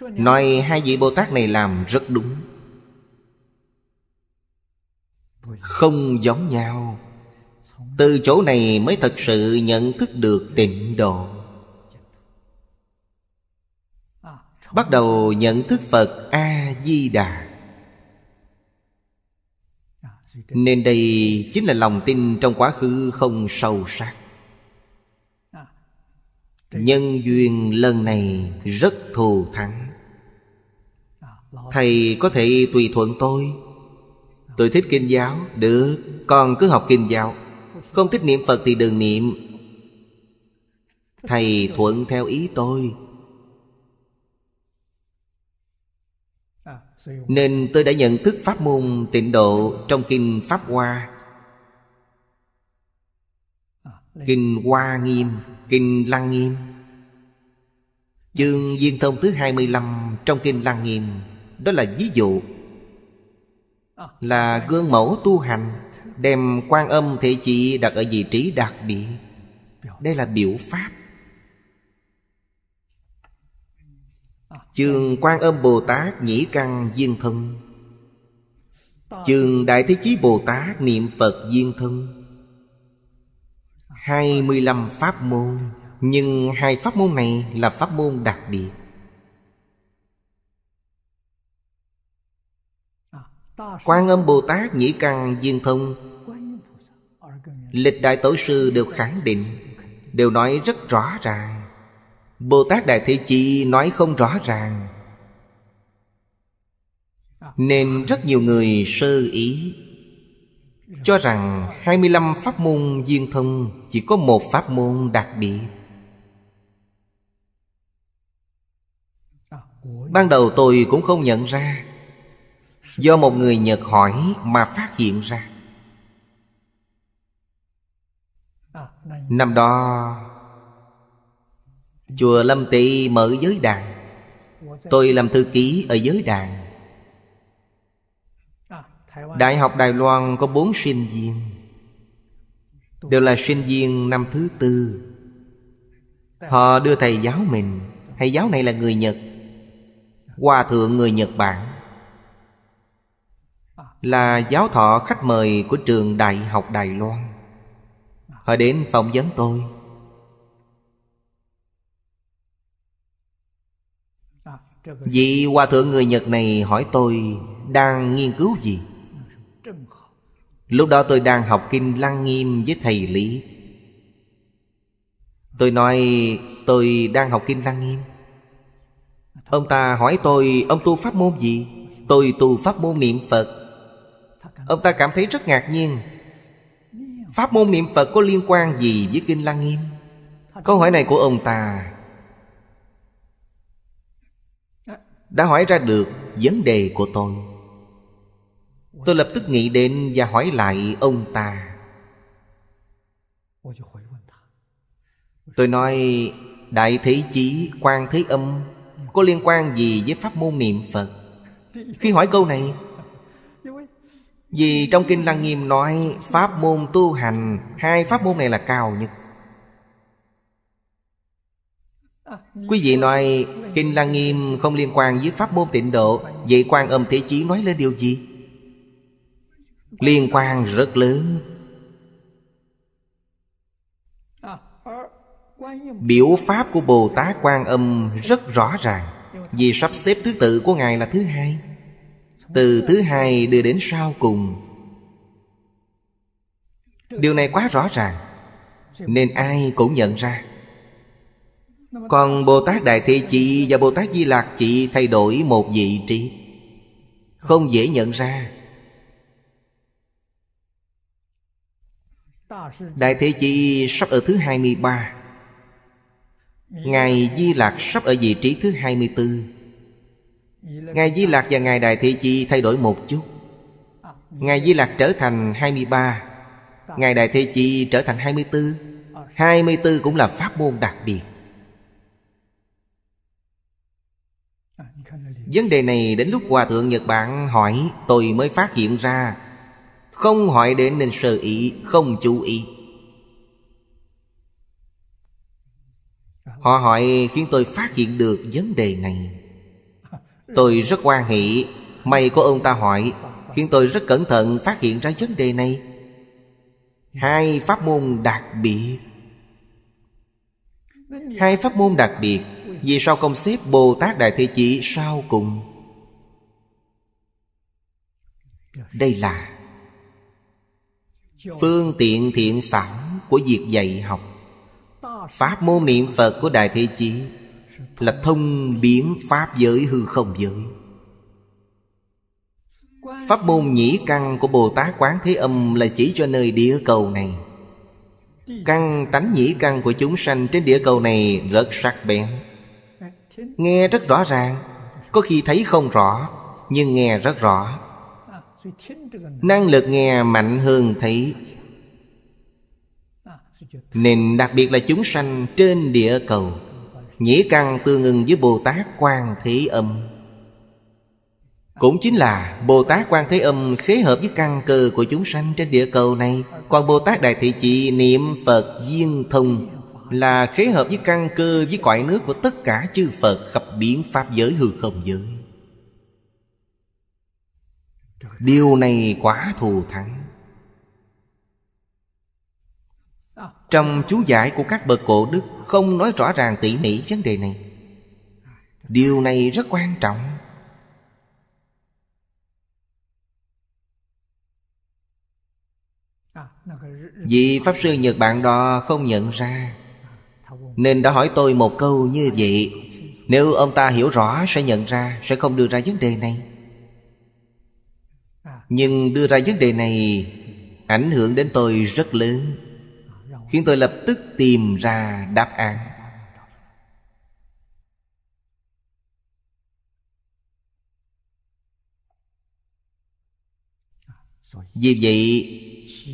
Nói hai vị Bồ Tát này làm rất đúng Không giống nhau từ chỗ này mới thật sự nhận thức được tịnh độ Bắt đầu nhận thức Phật A-di-đà Nên đây chính là lòng tin trong quá khứ không sâu sắc Nhân duyên lần này rất thù thắng Thầy có thể tùy thuận tôi Tôi thích kinh giáo Được Con cứ học kinh giáo không thích niệm Phật thì đừng niệm Thầy thuận theo ý tôi Nên tôi đã nhận thức pháp môn tịnh độ trong Kinh Pháp Hoa Kinh Hoa Nghiêm, Kinh Lăng Nghiêm Chương Viên Thông thứ 25 trong Kinh Lăng Nghiêm Đó là ví dụ Là gương mẫu tu hành Đem quan âm thể chỉ đặt ở vị trí đặc biệt. Đây là biểu pháp Trường à, quan âm Bồ Tát nhĩ căn viên thân Trường Đại Thế Chí Bồ Tát niệm Phật viên thân Hai mươi lăm pháp môn Nhưng hai pháp môn này là pháp môn đặc biệt à, Quan âm Bồ Tát Nhĩ Căn Viên Thông Lịch đại tổ sư đều khẳng định Đều nói rất rõ ràng Bồ Tát Đại Thế Chi nói không rõ ràng Nên rất nhiều người sơ ý Cho rằng 25 pháp môn viên thông Chỉ có một pháp môn đặc biệt Ban đầu tôi cũng không nhận ra Do một người Nhật hỏi mà phát hiện ra năm đó chùa lâm tị mở giới đàn tôi làm thư ký ở giới đàn đại học đài loan có bốn sinh viên đều là sinh viên năm thứ tư họ đưa thầy giáo mình thầy giáo này là người nhật hòa thượng người nhật bản là giáo thọ khách mời của trường đại học đài loan Họ đến phỏng vấn tôi Vị hòa thượng người Nhật này hỏi tôi Đang nghiên cứu gì Lúc đó tôi đang học kinh Lăng Nghiêm với thầy Lý Tôi nói tôi đang học kinh Lăng Nghiêm Ông ta hỏi tôi ông tu pháp môn gì Tôi tu pháp môn niệm Phật Ông ta cảm thấy rất ngạc nhiên Pháp môn niệm Phật có liên quan gì với Kinh Lăng Nghiêm? Câu hỏi này của ông ta Đã hỏi ra được vấn đề của tôi Tôi lập tức nghĩ đến và hỏi lại ông ta Tôi nói Đại Thế Chí quan Thế Âm Có liên quan gì với pháp môn niệm Phật Khi hỏi câu này vì trong Kinh Lăng Nghiêm nói Pháp môn tu hành Hai pháp môn này là cao nhất Quý vị nói Kinh Lăng Nghiêm không liên quan với pháp môn tịnh độ Vậy quan âm thế chí nói lên điều gì? Liên quan rất lớn Biểu pháp của Bồ Tát Quan Âm rất rõ ràng Vì sắp xếp thứ tự của Ngài là thứ hai từ thứ hai đưa đến sau cùng điều này quá rõ ràng nên ai cũng nhận ra còn bồ tát đại thế chị và bồ tát di lạc chị thay đổi một vị trí không dễ nhận ra Đại Thế Chị sắp ở thứ hai mươi ba Ngài Di Lạc sắp ở vị trí thứ hai mươi 24 Ngài Di Lạc và Ngài Đại Thị Chi thay đổi một chút Ngài Di Lạc trở thành 23 Ngài Đại Thế Chi trở thành 24 24 cũng là pháp môn đặc biệt Vấn đề này đến lúc Hòa Thượng Nhật Bản hỏi Tôi mới phát hiện ra Không hỏi đến nên sơ ý Không chú ý Họ hỏi khiến tôi phát hiện được vấn đề này Tôi rất quan hệ May có ông ta hỏi Khiến tôi rất cẩn thận phát hiện ra vấn đề này Hai pháp môn đặc biệt Hai pháp môn đặc biệt Vì sao không xếp Bồ Tát Đại Thế Chỉ sau cùng Đây là Phương tiện thiện xảo của việc dạy học Pháp môn niệm Phật của Đại Thế Chỉ là thông biến pháp giới hư không giới Pháp môn nhĩ căn của Bồ Tát Quán Thế Âm là chỉ cho nơi địa cầu này Căn tánh nhĩ căn của chúng sanh trên địa cầu này rất sắc bén Nghe rất rõ ràng Có khi thấy không rõ Nhưng nghe rất rõ Năng lực nghe mạnh hơn thấy Nên đặc biệt là chúng sanh trên địa cầu Nhĩ căn tương ngừng với Bồ Tát Quan Thế Âm Cũng chính là Bồ Tát Quan Thế Âm khế hợp với căn cơ của chúng sanh trên địa cầu này Còn Bồ Tát Đại Thị Trị niệm Phật Duyên Thông Là khế hợp với căn cơ với cõi nước của tất cả chư Phật khắp biến Pháp giới hư không giới Điều này quá thù thắng Trong chú giải của các bậc cổ đức Không nói rõ ràng tỉ mỉ vấn đề này Điều này rất quan trọng Vì Pháp Sư Nhật Bản đó không nhận ra Nên đã hỏi tôi một câu như vậy Nếu ông ta hiểu rõ sẽ nhận ra Sẽ không đưa ra vấn đề này Nhưng đưa ra vấn đề này Ảnh hưởng đến tôi rất lớn Khiến tôi lập tức tìm ra đáp án Vì vậy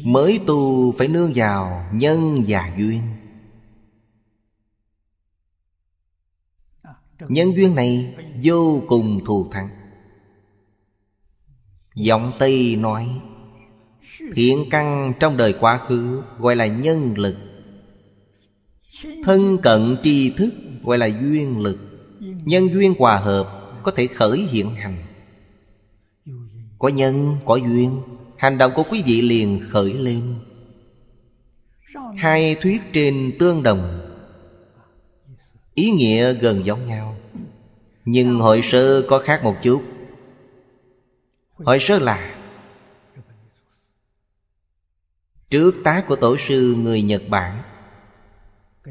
mới tu phải nương vào nhân và duyên Nhân duyên này vô cùng thù thắng Giọng Tây nói Thiện căn trong đời quá khứ gọi là nhân lực Thân cận tri thức gọi là duyên lực Nhân duyên hòa hợp có thể khởi hiện hành Có nhân, có duyên Hành động của quý vị liền khởi lên Hai thuyết trên tương đồng Ý nghĩa gần giống nhau Nhưng hội sơ có khác một chút Hội sơ là Trước tác của tổ sư người Nhật Bản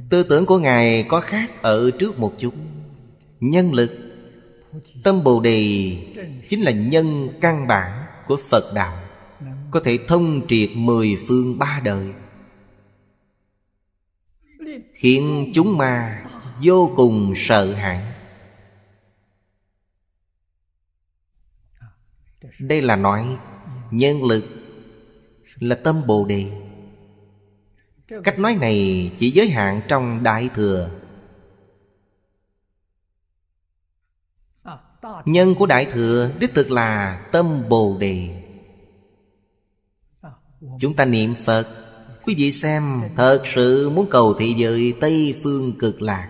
Tư tưởng của Ngài có khác ở trước một chút Nhân lực Tâm Bồ Đề chính là nhân căn bản của Phật Đạo Có thể thông triệt mười phương ba đời Khiến chúng ma vô cùng sợ hãi Đây là nói nhân lực là tâm Bồ Đề Cách nói này chỉ giới hạn trong Đại Thừa Nhân của Đại Thừa đích thực là tâm Bồ Đề Chúng ta niệm Phật Quý vị xem Thật sự muốn cầu thị giới Tây Phương Cực Lạc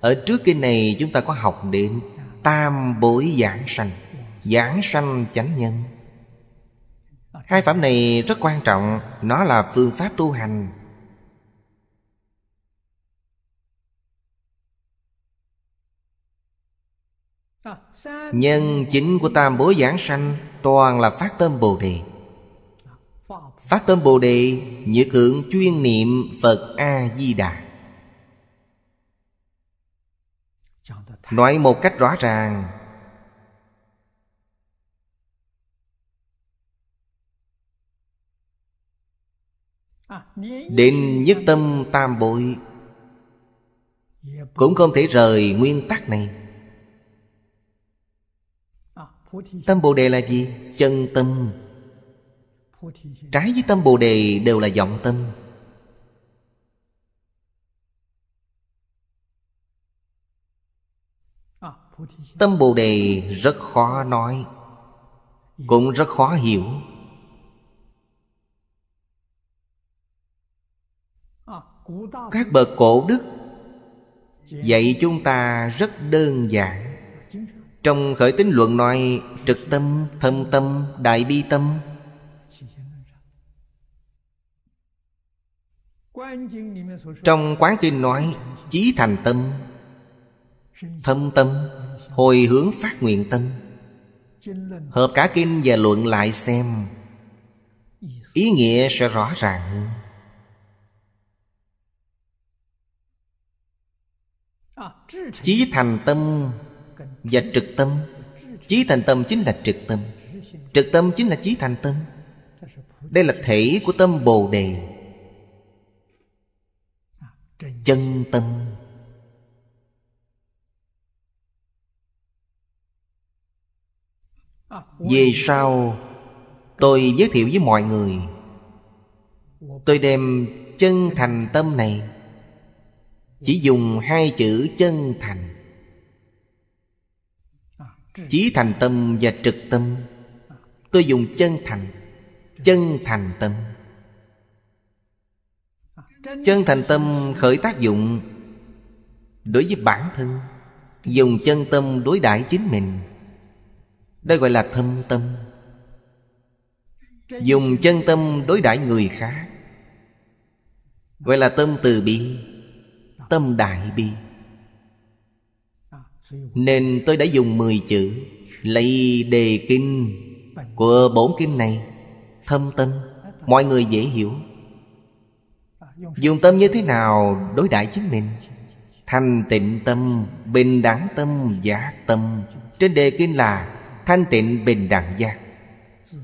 Ở trước kinh này chúng ta có học đến Tam bối giảng sanh Giảng sanh chánh nhân Hai phẩm này rất quan trọng, nó là phương pháp tu hành. Nhân chính của tam bối giảng sanh toàn là phát tâm Bồ Đề. Phát tâm Bồ Đề như cưỡng chuyên niệm Phật A-di-đà. Nói một cách rõ ràng Định nhất tâm tam bội Cũng không thể rời nguyên tắc này Tâm Bồ Đề là gì? Chân tâm Trái với tâm Bồ Đề đều là vọng tâm Tâm Bồ Đề rất khó nói Cũng rất khó hiểu các bậc cổ đức dạy chúng ta rất đơn giản trong khởi tín luận nói trực tâm thâm tâm đại bi tâm trong quán kinh nói chí thành tâm thâm tâm hồi hướng phát nguyện tâm hợp cả kinh và luận lại xem ý nghĩa sẽ rõ ràng hơn Chí thành tâm và trực tâm Chí thành tâm chính là trực tâm Trực tâm chính là chí thành tâm Đây là thể của tâm Bồ Đề Chân tâm Về sau Tôi giới thiệu với mọi người Tôi đem chân thành tâm này chỉ dùng hai chữ chân thành chí thành tâm và trực tâm tôi dùng chân thành chân thành tâm chân thành tâm khởi tác dụng đối với bản thân dùng chân tâm đối đãi chính mình đây gọi là thâm tâm dùng chân tâm đối đãi người khác gọi là tâm từ bi tâm đại bi à, Nên tôi đã dùng 10 chữ Lấy đề kinh Của bốn kinh này Thâm tâm Mọi người dễ hiểu Dùng tâm như thế nào đối đại chính mình Thanh tịnh tâm Bình đẳng tâm Giác tâm Trên đề kinh là Thanh tịnh bình đẳng giác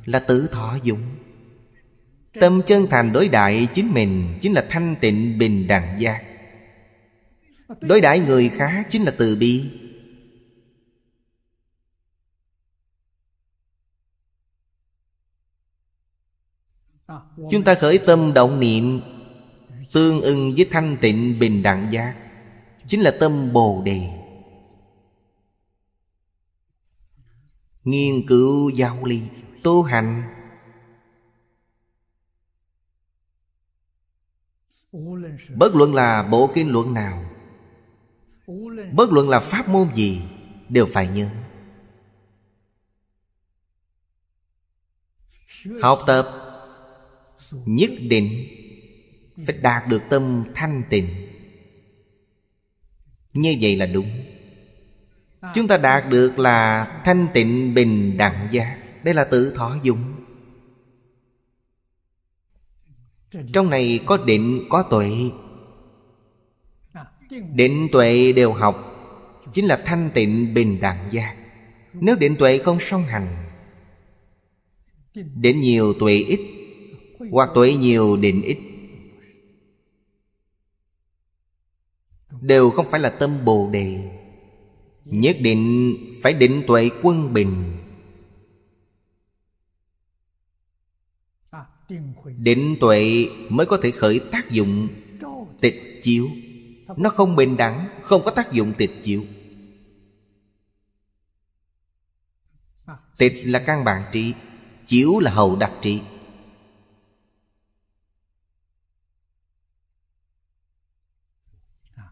Là tử thọ dụng Tâm chân thành đối đại chính mình Chính là thanh tịnh bình đẳng giác đối đãi người khác chính là từ bi chúng ta khởi tâm động niệm tương ưng với thanh tịnh bình đẳng giác chính là tâm bồ đề nghiên cứu giáo lý tu hành bất luận là bộ kinh luận nào Bất luận là pháp môn gì Đều phải nhớ Học tập Nhất định Phải đạt được tâm thanh tịnh Như vậy là đúng Chúng ta đạt được là Thanh tịnh bình đẳng giác Đây là tự thọ dụng Trong này có định có tuệ Định tuệ đều học Chính là thanh tịnh bình đẳng giác Nếu định tuệ không song hành Định nhiều tuệ ít Hoặc tuệ nhiều định ít Đều không phải là tâm bồ đề Nhất định phải định tuệ quân bình Định tuệ mới có thể khởi tác dụng Tịch chiếu nó không bình đẳng Không có tác dụng tịch chịu Tịch là căn bản trị Chiếu là hậu đặc trị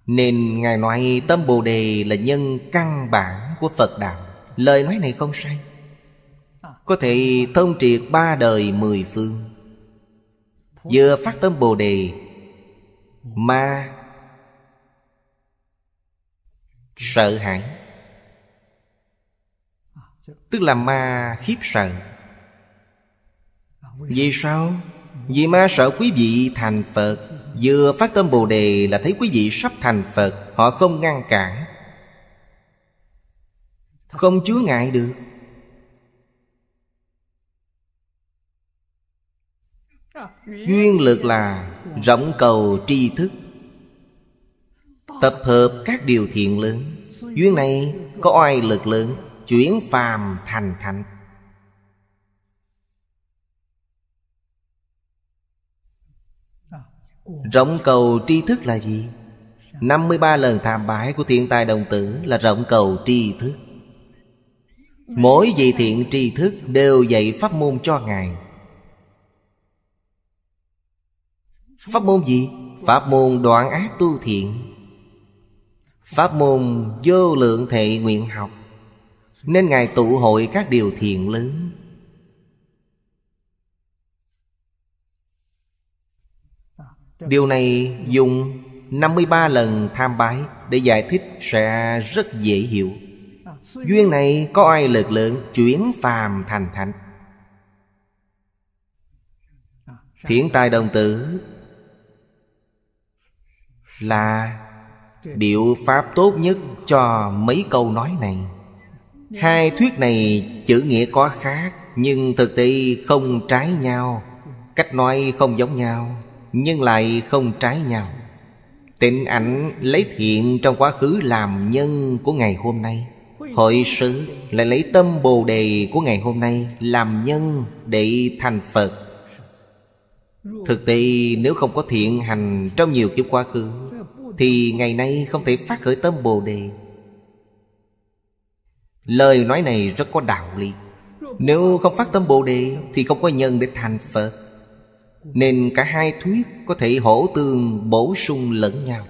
Nên Ngài nói tâm Bồ Đề là nhân căn bản của Phật Đạo Lời nói này không sai Có thể thông triệt ba đời mười phương Vừa phát tâm Bồ Đề Ma sợ hãi tức là ma khiếp sợ vì sao vì ma sợ quý vị thành phật vừa phát tâm bồ đề là thấy quý vị sắp thành phật họ không ngăn cản không chứa ngại được duyên lực là rộng cầu tri thức Tập hợp các điều thiện lớn Duyên này có oai lực lớn Chuyển phàm thành thánh Rộng cầu tri thức là gì? 53 lần tham bái của thiện tài đồng tử là rộng cầu tri thức Mỗi vị thiện tri thức đều dạy pháp môn cho Ngài Pháp môn gì? Pháp môn đoạn ác tu thiện Pháp môn vô lượng thệ nguyện học Nên Ngài tụ hội các điều thiện lớn Điều này dùng 53 lần tham bái Để giải thích sẽ rất dễ hiểu Duyên này có ai lực lượng chuyển phàm thành thánh Thiện tài đồng tử Là biểu pháp tốt nhất cho mấy câu nói này Hai thuyết này chữ nghĩa có khác Nhưng thực tế không trái nhau Cách nói không giống nhau Nhưng lại không trái nhau Tịnh ảnh lấy thiện trong quá khứ làm nhân của ngày hôm nay Hội sự lại lấy tâm bồ đề của ngày hôm nay Làm nhân để thành Phật Thực tế nếu không có thiện hành trong nhiều kiếp quá khứ thì ngày nay không thể phát khởi tâm Bồ Đề Lời nói này rất có đạo lý Nếu không phát tâm Bồ Đề Thì không có nhân để thành Phật Nên cả hai thuyết có thể hỗ tương bổ sung lẫn nhau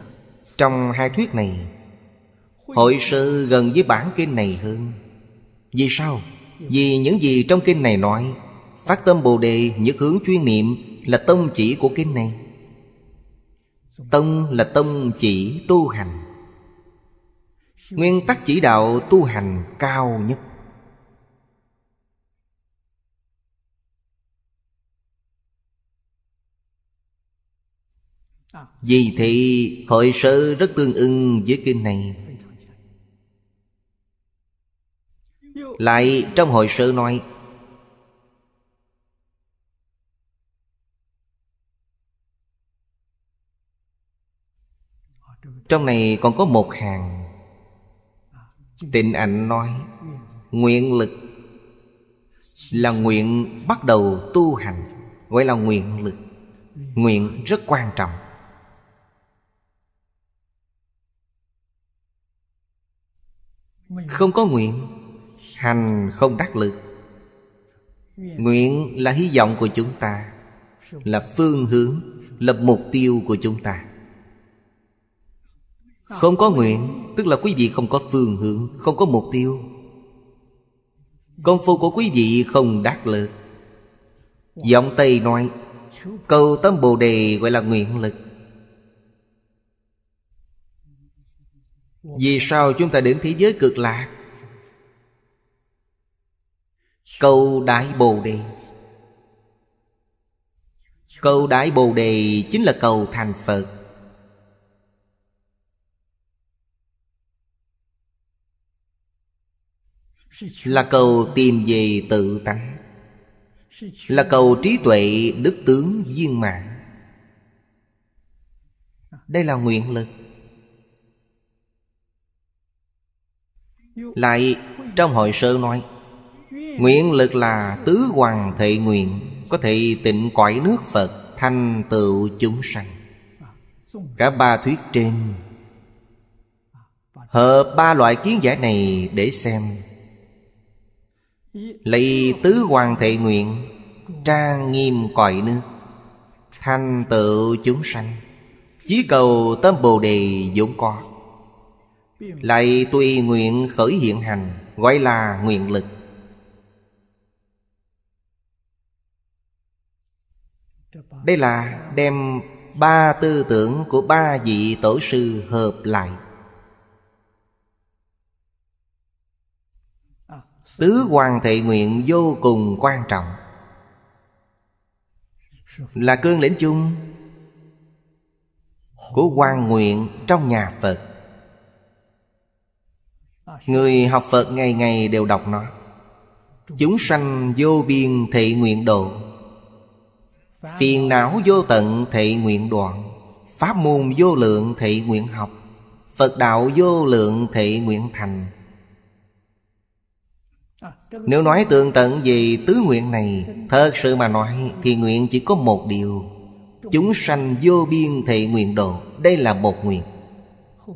Trong hai thuyết này Hội sơ gần với bản kinh này hơn Vì sao? Vì những gì trong kinh này nói Phát tâm Bồ Đề Những hướng chuyên niệm Là tâm chỉ của kinh này Tông là tông chỉ tu hành Nguyên tắc chỉ đạo tu hành cao nhất Vì thì hội sơ rất tương ưng với kinh này Lại trong hội sơ nói Trong này còn có một hàng Tịnh ảnh nói Nguyện lực Là nguyện bắt đầu tu hành Gọi là nguyện lực Nguyện rất quan trọng Không có nguyện Hành không đắc lực Nguyện là hy vọng của chúng ta Là phương hướng Là mục tiêu của chúng ta không có nguyện Tức là quý vị không có phương hướng Không có mục tiêu Công phu của quý vị không đạt lực Giọng Tây nói Cầu tâm Bồ Đề gọi là nguyện lực Vì sao chúng ta đến thế giới cực lạc Cầu Đại Bồ Đề Cầu Đại Bồ Đề chính là cầu thành Phật là cầu tìm về tự tánh là cầu trí tuệ đức tướng viên mãn đây là nguyện lực lại trong hội sơ nói nguyện lực là tứ hoàng thệ nguyện có thể tịnh cõi nước phật thành tựu chúng sanh cả ba thuyết trên hợp ba loại kiến giải này để xem Lấy tứ hoàng thệ nguyện Trang nghiêm cõi nước Thành tựu chúng sanh Chí cầu tâm Bồ Đề vốn có Lại tùy nguyện khởi hiện hành Gọi là nguyện lực Đây là đem ba tư tưởng của ba vị tổ sư hợp lại Tứ hoàn thệ nguyện vô cùng quan trọng Là cương lĩnh chung Của quan nguyện trong nhà Phật Người học Phật ngày ngày đều đọc nó Chúng sanh vô biên thị nguyện độ Phiền não vô tận thị nguyện đoạn Pháp môn vô lượng thị nguyện học Phật đạo vô lượng thị nguyện thành À, Nếu nói tường tận về tứ nguyện này Thật sự mà nói Thì nguyện chỉ có một điều Chúng sanh vô biên thệ nguyện độ Đây là một nguyện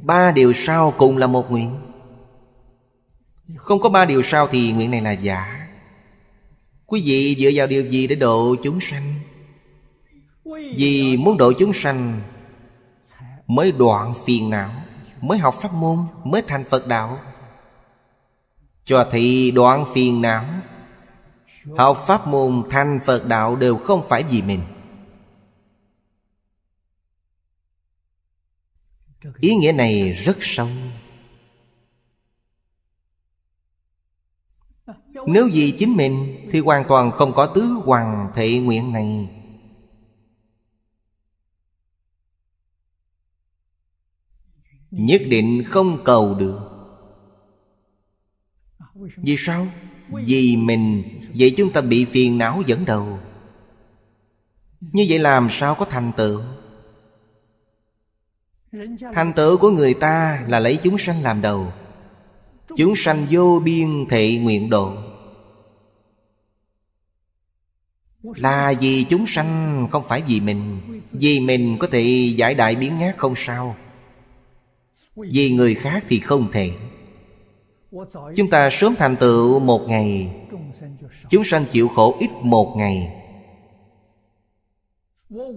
Ba điều sau cùng là một nguyện Không có ba điều sau thì nguyện này là giả Quý vị dựa vào điều gì để độ chúng sanh Vì muốn độ chúng sanh Mới đoạn phiền não Mới học pháp môn Mới thành Phật đạo cho thị đoạn phiền não Học pháp môn thanh Phật đạo đều không phải vì mình Ý nghĩa này rất sâu Nếu vì chính mình Thì hoàn toàn không có tứ hoàng thị nguyện này Nhất định không cầu được vì sao? Vì mình Vậy chúng ta bị phiền não dẫn đầu Như vậy làm sao có thành tựu Thành tựu của người ta là lấy chúng sanh làm đầu Chúng sanh vô biên thị nguyện độ Là vì chúng sanh không phải vì mình Vì mình có thể giải đại biến ngát không sao Vì người khác thì không thể Chúng ta sớm thành tựu một ngày Chúng sanh chịu khổ ít một ngày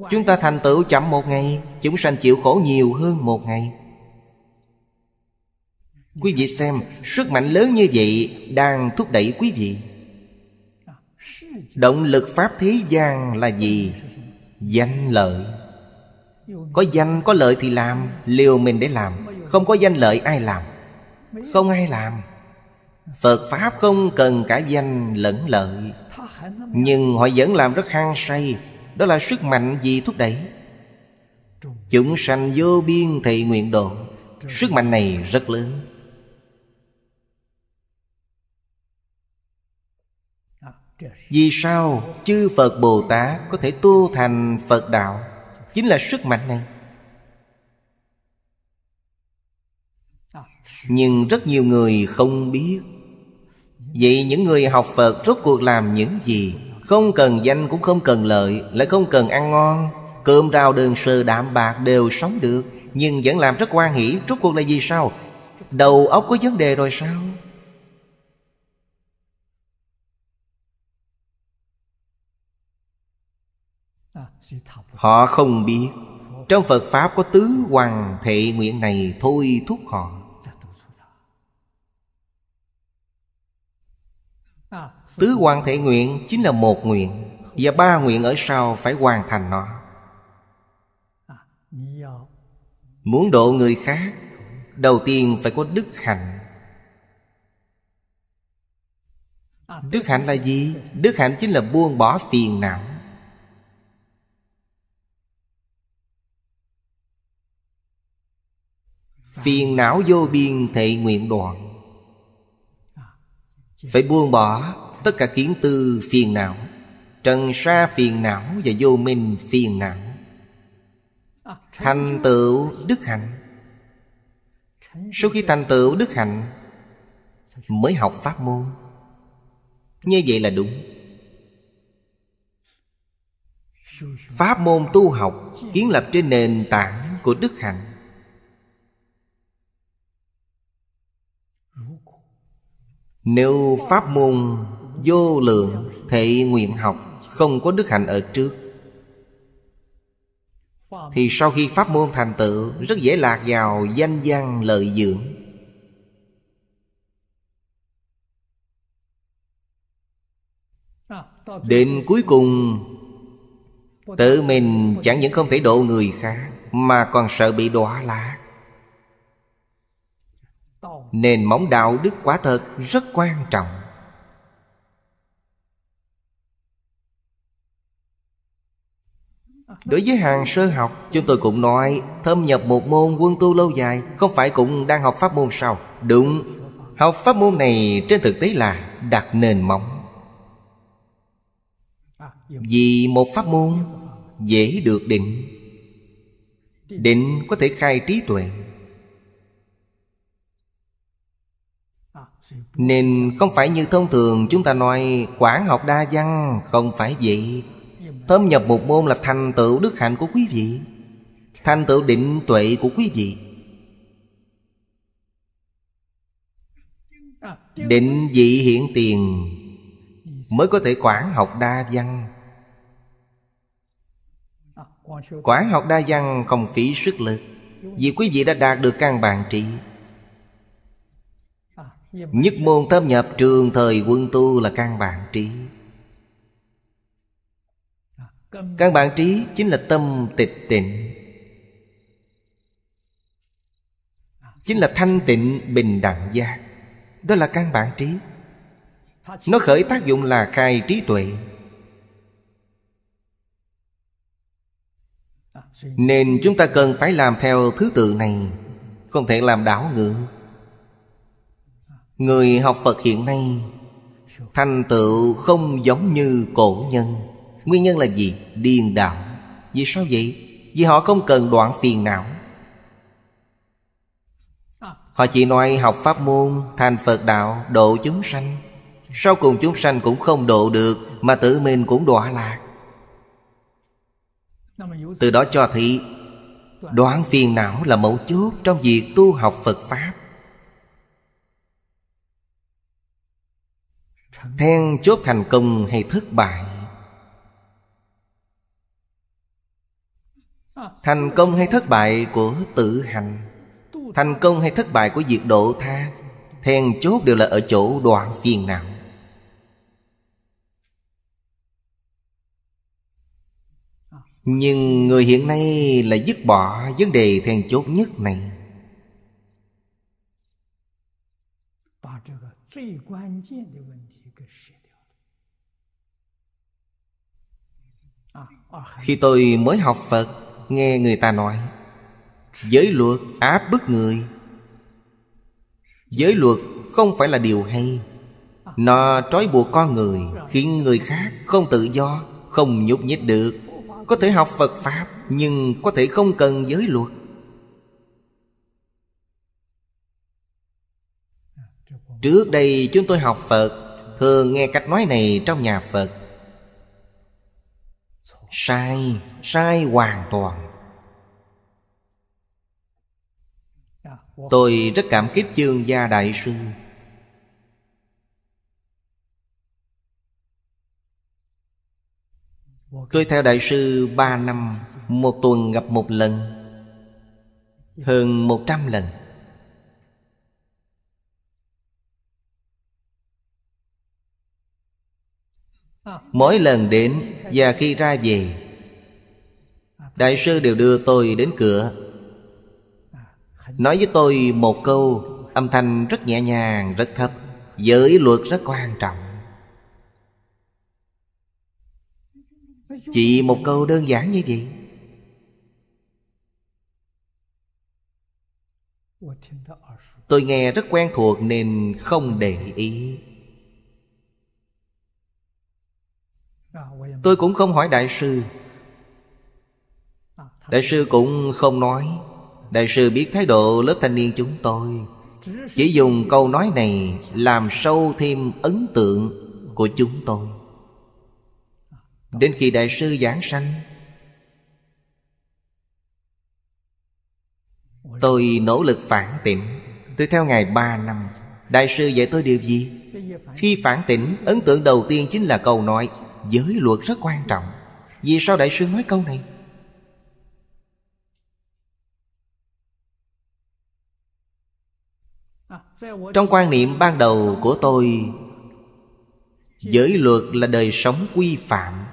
Chúng ta thành tựu chậm một ngày Chúng sanh chịu khổ nhiều hơn một ngày Quý vị xem Sức mạnh lớn như vậy Đang thúc đẩy quý vị Động lực Pháp thế gian là gì? Danh lợi Có danh có lợi thì làm Liều mình để làm Không có danh lợi ai làm không ai làm Phật Pháp không cần cả danh lẫn lợi Nhưng họ vẫn làm rất hăng say Đó là sức mạnh gì thúc đẩy Chúng sanh vô biên thị nguyện độ Sức mạnh này rất lớn Vì sao chư Phật Bồ Tát có thể tu thành Phật Đạo Chính là sức mạnh này nhưng rất nhiều người không biết vậy những người học phật rốt cuộc làm những gì không cần danh cũng không cần lợi lại không cần ăn ngon cơm rau đường sơ đạm bạc đều sống được nhưng vẫn làm rất quan hỷ rốt cuộc là gì sao đầu óc có vấn đề rồi sao họ không biết trong phật pháp có tứ hoàng thệ nguyện này thôi thúc họ Tứ hoàn thể nguyện chính là một nguyện Và ba nguyện ở sau phải hoàn thành nó Muốn độ người khác Đầu tiên phải có đức hạnh Đức hạnh là gì? Đức hạnh chính là buông bỏ phiền não Phiền não vô biên thệ nguyện đoạn Phải buông bỏ tất cả kiến tư phiền não trần sa phiền não và vô minh phiền não thành tựu đức hạnh sau khi thành tựu đức hạnh mới học pháp môn như vậy là đúng pháp môn tu học kiến lập trên nền tảng của đức hạnh nếu pháp môn vô lượng Thệ nguyện học Không có đức hạnh ở trước Thì sau khi pháp môn thành tựu Rất dễ lạc vào danh văn lợi dưỡng Đến cuối cùng Tự mình chẳng những không thể độ người khác Mà còn sợ bị đọa lạc Nền móng đạo đức quả thật rất quan trọng Đối với hàng sơ học Chúng tôi cũng nói Thâm nhập một môn quân tu lâu dài Không phải cũng đang học pháp môn sao Đúng Học pháp môn này trên thực tế là đặt nền móng Vì một pháp môn dễ được định Định có thể khai trí tuệ Nên không phải như thông thường chúng ta nói Quảng học đa văn không phải vậy Thâm nhập một môn là thành tựu đức hạnh của quý vị Thành tựu định tuệ của quý vị Định vị hiện tiền Mới có thể quản học đa văn Quản học đa văn không phí sức lực Vì quý vị đã đạt được căn bản trị Nhất môn thâm nhập trường thời quân tu là căn bản trị căn bản trí chính là tâm tịch tịnh chính là thanh tịnh bình đẳng giác đó là căn bản trí nó khởi tác dụng là khai trí tuệ nên chúng ta cần phải làm theo thứ tự này không thể làm đảo ngược người học phật hiện nay thành tựu không giống như cổ nhân Nguyên nhân là gì? Điền đạo Vì sao vậy? Vì họ không cần đoạn phiền não Họ chỉ nói học pháp môn Thành Phật đạo độ chúng sanh Sau cùng chúng sanh cũng không độ được Mà tự mình cũng đọa lạc Từ đó cho thị Đoạn phiền não là mẫu chốt Trong việc tu học Phật Pháp Then chốt thành công hay thất bại thành công hay thất bại của tự hành thành công hay thất bại của việc độ tha then chốt đều là ở chỗ đoạn phiền não nhưng người hiện nay là dứt bỏ vấn đề then chốt nhất này khi tôi mới học phật nghe người ta nói giới luật áp bức người giới luật không phải là điều hay nó trói buộc con người khiến người khác không tự do không nhúc nhích được có thể học phật pháp nhưng có thể không cần giới luật trước đây chúng tôi học phật thường nghe cách nói này trong nhà phật sai sai hoàn toàn tôi rất cảm kích chương gia đại sư tôi theo đại sư ba năm một tuần gặp một lần hơn một trăm lần Mỗi lần đến và khi ra về Đại sư đều đưa tôi đến cửa Nói với tôi một câu Âm thanh rất nhẹ nhàng, rất thấp Giới luật rất quan trọng Chỉ một câu đơn giản như vậy Tôi nghe rất quen thuộc nên không để ý À, tôi cũng không hỏi đại sư à, Đại sư cũng không nói Đại sư biết thái độ lớp thanh niên chúng tôi Chỉ dùng câu nói này Làm sâu thêm ấn tượng của chúng tôi à, Đến khi đại sư giảng sanh Tôi nỗ lực phản tỉnh Tôi theo ngày ba năm Đại sư dạy tôi điều gì? Khi phản tỉnh Ấn tượng đầu tiên chính là câu nói giới luật rất quan trọng Vì sao đại sư nói câu này? Trong quan niệm ban đầu của tôi Giới luật là đời sống quy phạm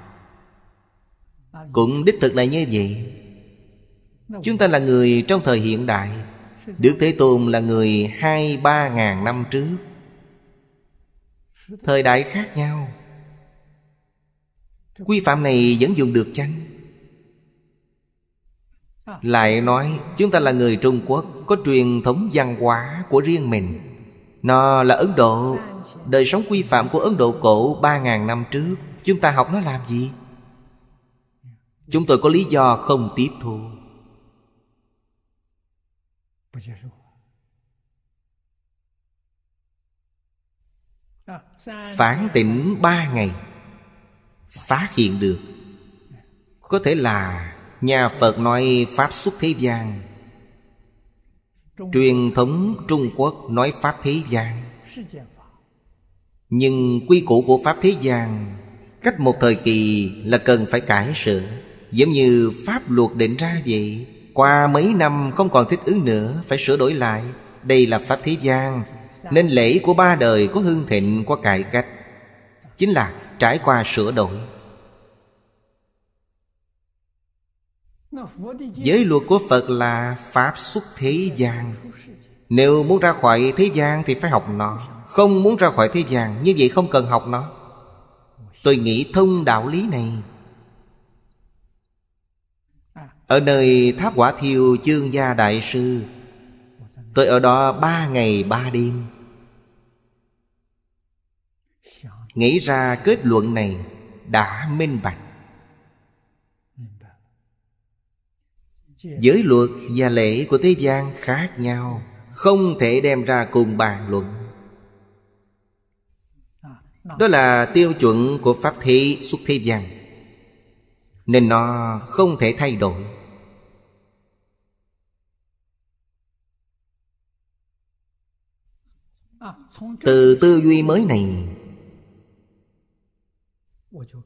Cũng đích thực là như vậy Chúng ta là người trong thời hiện đại Đức Thế Tôn là người hai ba ngàn năm trước Thời đại khác nhau quy phạm này vẫn dùng được chăng lại nói chúng ta là người trung quốc có truyền thống văn hóa của riêng mình nó là ấn độ đời sống quy phạm của ấn độ cổ ba ngàn năm trước chúng ta học nó làm gì chúng tôi có lý do không tiếp thu phản tỉnh ba ngày phát hiện được có thể là nhà phật nói pháp xuất thế gian truyền thống trung quốc nói pháp thế gian nhưng quy củ của pháp thế gian cách một thời kỳ là cần phải cải sửa giống như pháp luật định ra vậy qua mấy năm không còn thích ứng nữa phải sửa đổi lại đây là pháp thế gian nên lễ của ba đời có hương thịnh có cải cách chính là trải qua sửa đổi Giới luật của Phật là Pháp xuất thế gian Nếu muốn ra khỏi thế gian thì phải học nó Không muốn ra khỏi thế gian Như vậy không cần học nó Tôi nghĩ thông đạo lý này Ở nơi Tháp Quả Thiêu Chương Gia Đại Sư Tôi ở đó ba ngày ba đêm nghĩ ra kết luận này đã minh bạch giới luật và lễ của thế gian khác nhau không thể đem ra cùng bàn luận đó là tiêu chuẩn của pháp thí xuất thế gian nên nó không thể thay đổi từ tư duy mới này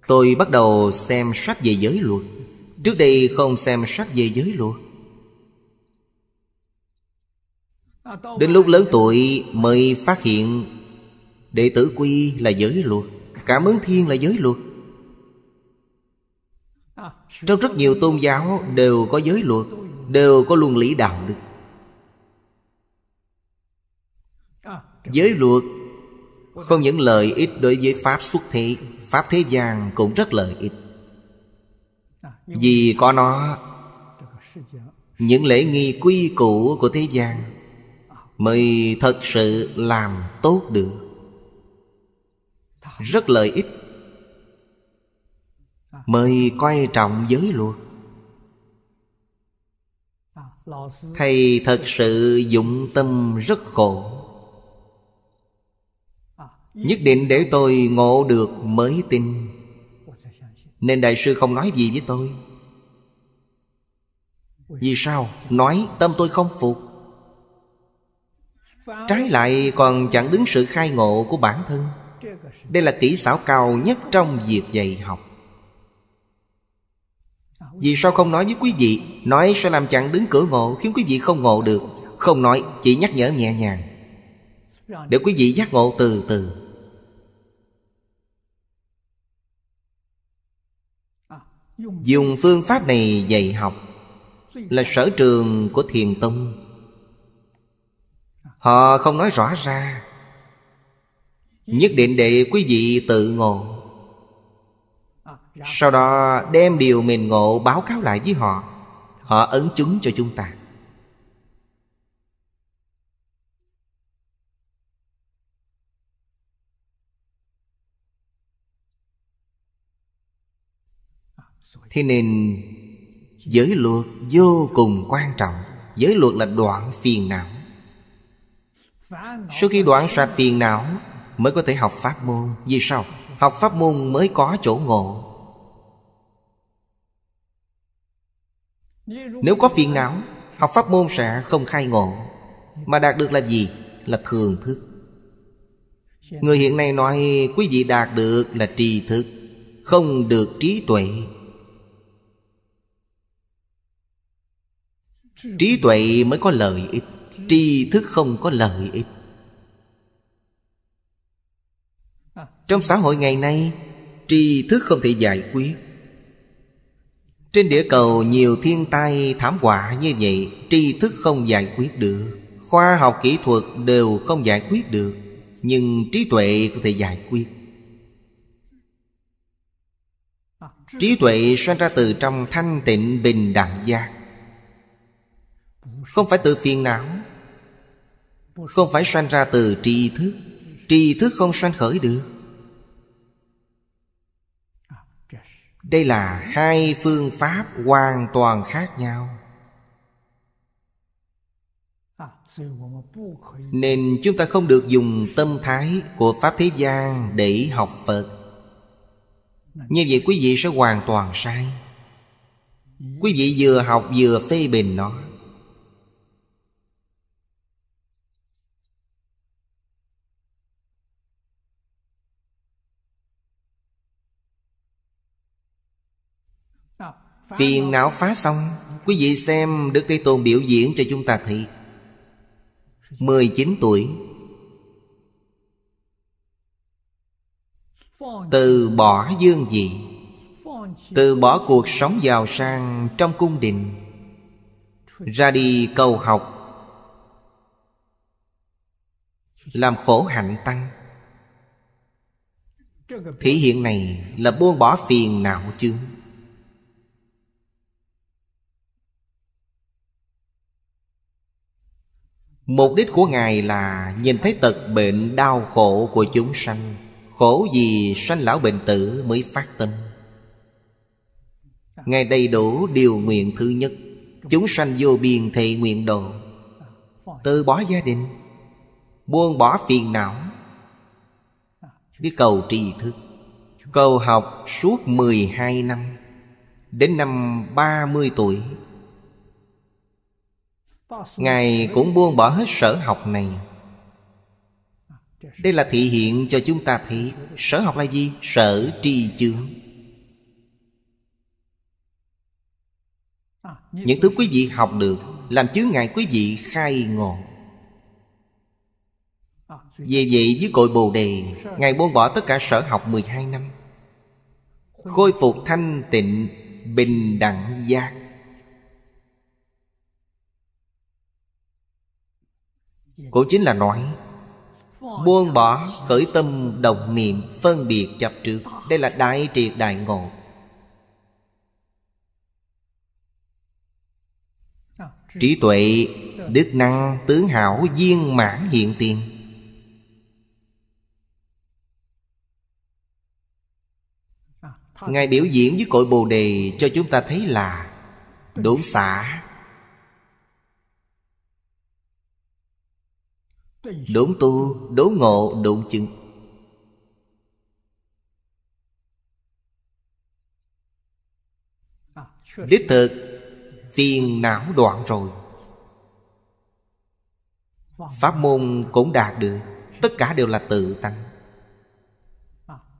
Tôi bắt đầu xem sách về giới luật Trước đây không xem sách về giới luật Đến lúc lớn tuổi mới phát hiện Đệ tử quy là giới luật Cảm ứng thiên là giới luật Trong rất nhiều tôn giáo đều có giới luật Đều có luân lý đạo đức Giới luật không những lợi ích đối với Pháp xuất thế Pháp thế gian cũng rất lợi ích à, Vì có nó Những lễ nghi quy củ của thế gian Mới thật sự làm tốt được Rất lợi ích à. Mới coi trọng giới luật à, Thầy thật sự dụng tâm rất khổ Nhất định để tôi ngộ được mới tin Nên đại sư không nói gì với tôi Vì sao? Nói tâm tôi không phục Trái lại còn chặn đứng sự khai ngộ của bản thân Đây là kỹ xảo cao nhất trong việc dạy học Vì sao không nói với quý vị Nói sẽ làm chặn đứng cửa ngộ Khiến quý vị không ngộ được Không nói chỉ nhắc nhở nhẹ nhàng Để quý vị giác ngộ từ từ dùng phương pháp này dạy học là sở trường của thiền tông họ không nói rõ ra nhất định để quý vị tự ngộ sau đó đem điều mình ngộ báo cáo lại với họ họ ấn chứng cho chúng ta Thế nên giới luật vô cùng quan trọng Giới luật là đoạn phiền não Sau khi đoạn sạch phiền não Mới có thể học pháp môn Vì sao? Học pháp môn mới có chỗ ngộ Nếu có phiền não Học pháp môn sẽ không khai ngộ Mà đạt được là gì? Là thường thức Người hiện nay nói quý vị đạt được là trì thức Không được trí tuệ trí tuệ mới có lợi ích tri thức không có lợi ích trong xã hội ngày nay tri thức không thể giải quyết trên địa cầu nhiều thiên tai thảm họa như vậy tri thức không giải quyết được khoa học kỹ thuật đều không giải quyết được nhưng trí tuệ có thể giải quyết trí tuệ sinh ra từ trong thanh tịnh bình đẳng giác không phải từ phiền não Không phải sanh ra từ tri thức Tri thức không sanh khởi được Đây là hai phương pháp hoàn toàn khác nhau Nên chúng ta không được dùng tâm thái của Pháp Thế gian để học Phật Như vậy quý vị sẽ hoàn toàn sai Quý vị vừa học vừa phê bình nó Phiền não phá xong Quý vị xem Đức Thế Tôn biểu diễn cho chúng ta thấy 19 tuổi Từ bỏ dương vị Từ bỏ cuộc sống giàu sang trong cung đình Ra đi cầu học Làm khổ hạnh tăng Thể hiện này là buông bỏ phiền não chương Mục đích của Ngài là nhìn thấy tật bệnh đau khổ của chúng sanh Khổ gì sanh lão bệnh tử mới phát tâm Ngài đầy đủ điều nguyện thứ nhất Chúng sanh vô biên thị nguyện độ Từ bỏ gia đình Buông bỏ phiền não Đi cầu tri thức Cầu học suốt 12 năm Đến năm 30 tuổi Ngài cũng buông bỏ hết sở học này Đây là thị hiện cho chúng ta thấy Sở học là gì? Sở tri chướng Những thứ quý vị học được Làm chướng ngại quý vị khai ngộ Vì vậy với cội Bồ Đề Ngài buông bỏ tất cả sở học 12 năm Khôi phục thanh tịnh Bình đẳng giác Cũng chính là nói Buông bỏ khởi tâm đồng niệm Phân biệt chập trước Đây là đại triệt đại ngộ Trí tuệ Đức năng tướng hảo viên mãn hiện tiền Ngài biểu diễn với cội bồ đề Cho chúng ta thấy là Đốn xả Đốn tu, đố ngộ, đốn chứng Đích thực Phiền não đoạn rồi Pháp môn cũng đạt được Tất cả đều là tự tăng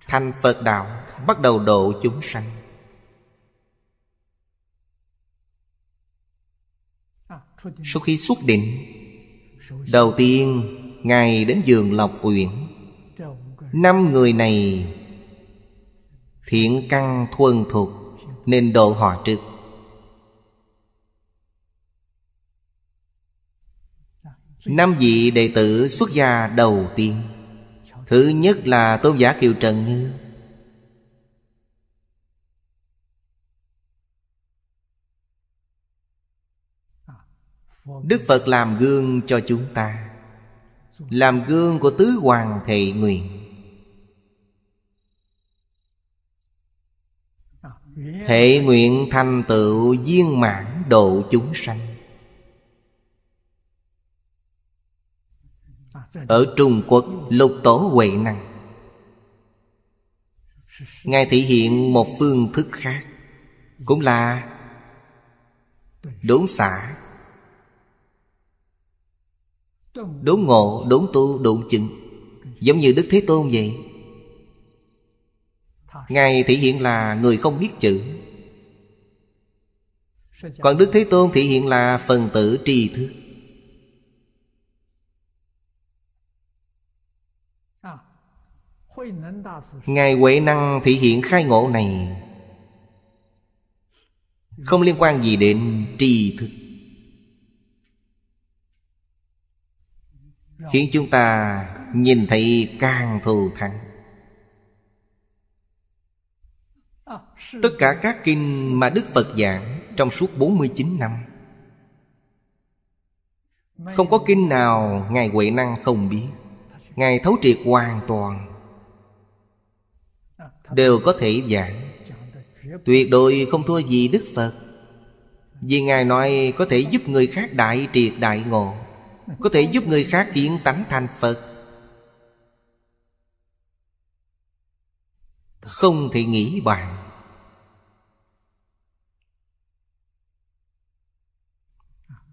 Thành Phật Đạo Bắt đầu độ chúng sanh Sau khi xuất định Đầu tiên Ngài đến giường Lộc Uyển Năm người này Thiện căn thuần thuộc Nên độ họ trước Năm vị đệ tử xuất gia đầu tiên Thứ nhất là Tôn giả Kiều Trần Như đức phật làm gương cho chúng ta làm gương của tứ hoàng thệ nguyện Thệ nguyện thành tựu viên mãn độ chúng sanh Ở Trung Quốc lục tổ Huệ Năng Ngài thể hiện một phương thức khác Cũng là Đốn xả Đốn ngộ, đốn tu, đốn chứng Giống như Đức Thế Tôn vậy Ngài thể hiện là người không biết chữ Còn Đức Thế Tôn thể hiện là phần tử tri thức Ngài Huệ Năng thể hiện khai ngộ này Không liên quan gì đến tri thức khiến chúng ta nhìn thấy càng thù thắng tất cả các kinh mà đức phật giảng trong suốt 49 năm không có kinh nào ngài huệ năng không biết ngài thấu triệt hoàn toàn đều có thể giảng tuyệt đối không thua gì đức phật vì ngài nói có thể giúp người khác đại triệt đại ngộ có thể giúp người khác kiến tánh thành phật không thể nghĩ bàn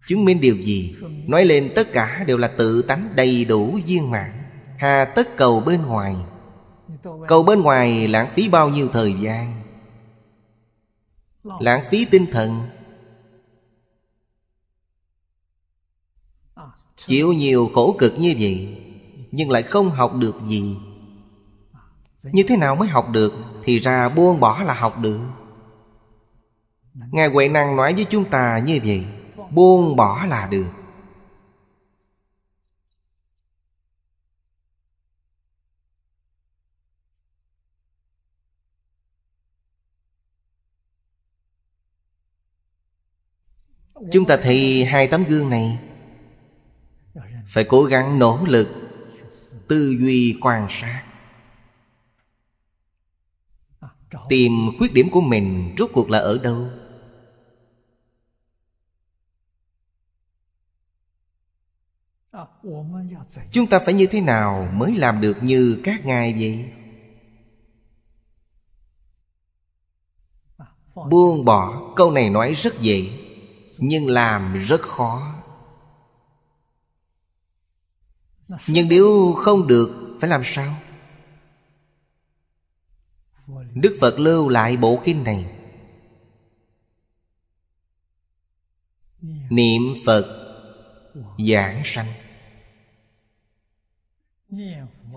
chứng minh điều gì nói lên tất cả đều là tự tánh đầy đủ viên mãn hà tất cầu bên ngoài cầu bên ngoài lãng phí bao nhiêu thời gian lãng phí tinh thần chịu nhiều khổ cực như vậy nhưng lại không học được gì như thế nào mới học được thì ra buông bỏ là học được ngài huệ năng nói với chúng ta như vậy buông bỏ là được chúng ta thì hai tấm gương này phải cố gắng nỗ lực tư duy quan sát tìm khuyết điểm của mình rốt cuộc là ở đâu chúng ta phải như thế nào mới làm được như các ngài vậy buông bỏ câu này nói rất dễ nhưng làm rất khó Nhưng nếu không được Phải làm sao Đức Phật lưu lại bộ kinh này Niệm Phật giảng sanh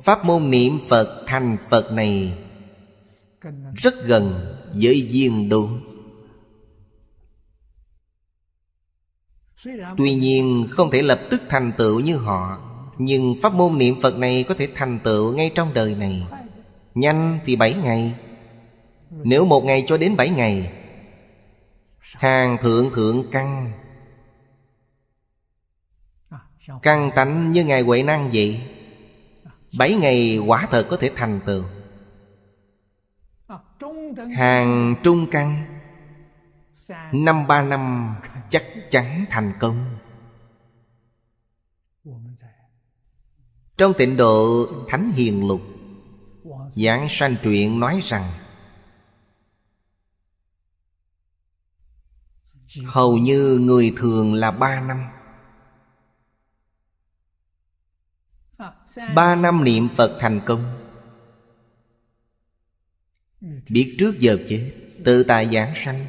Pháp môn niệm Phật thành Phật này Rất gần với viên độ Tuy nhiên không thể lập tức thành tựu như họ nhưng pháp môn niệm Phật này có thể thành tựu ngay trong đời này Nhanh thì 7 ngày Nếu một ngày cho đến 7 ngày Hàng thượng thượng căn Căn tánh như Ngài Huệ Năng vậy Bảy ngày quả thật có thể thành tựu Hàng trung căn Năm ba năm chắc chắn thành công Trong tịnh độ Thánh Hiền Lục Giảng sanh truyện nói rằng Hầu như người thường là ba năm Ba năm niệm Phật thành công Biết trước giờ chết Tự tại giảng sanh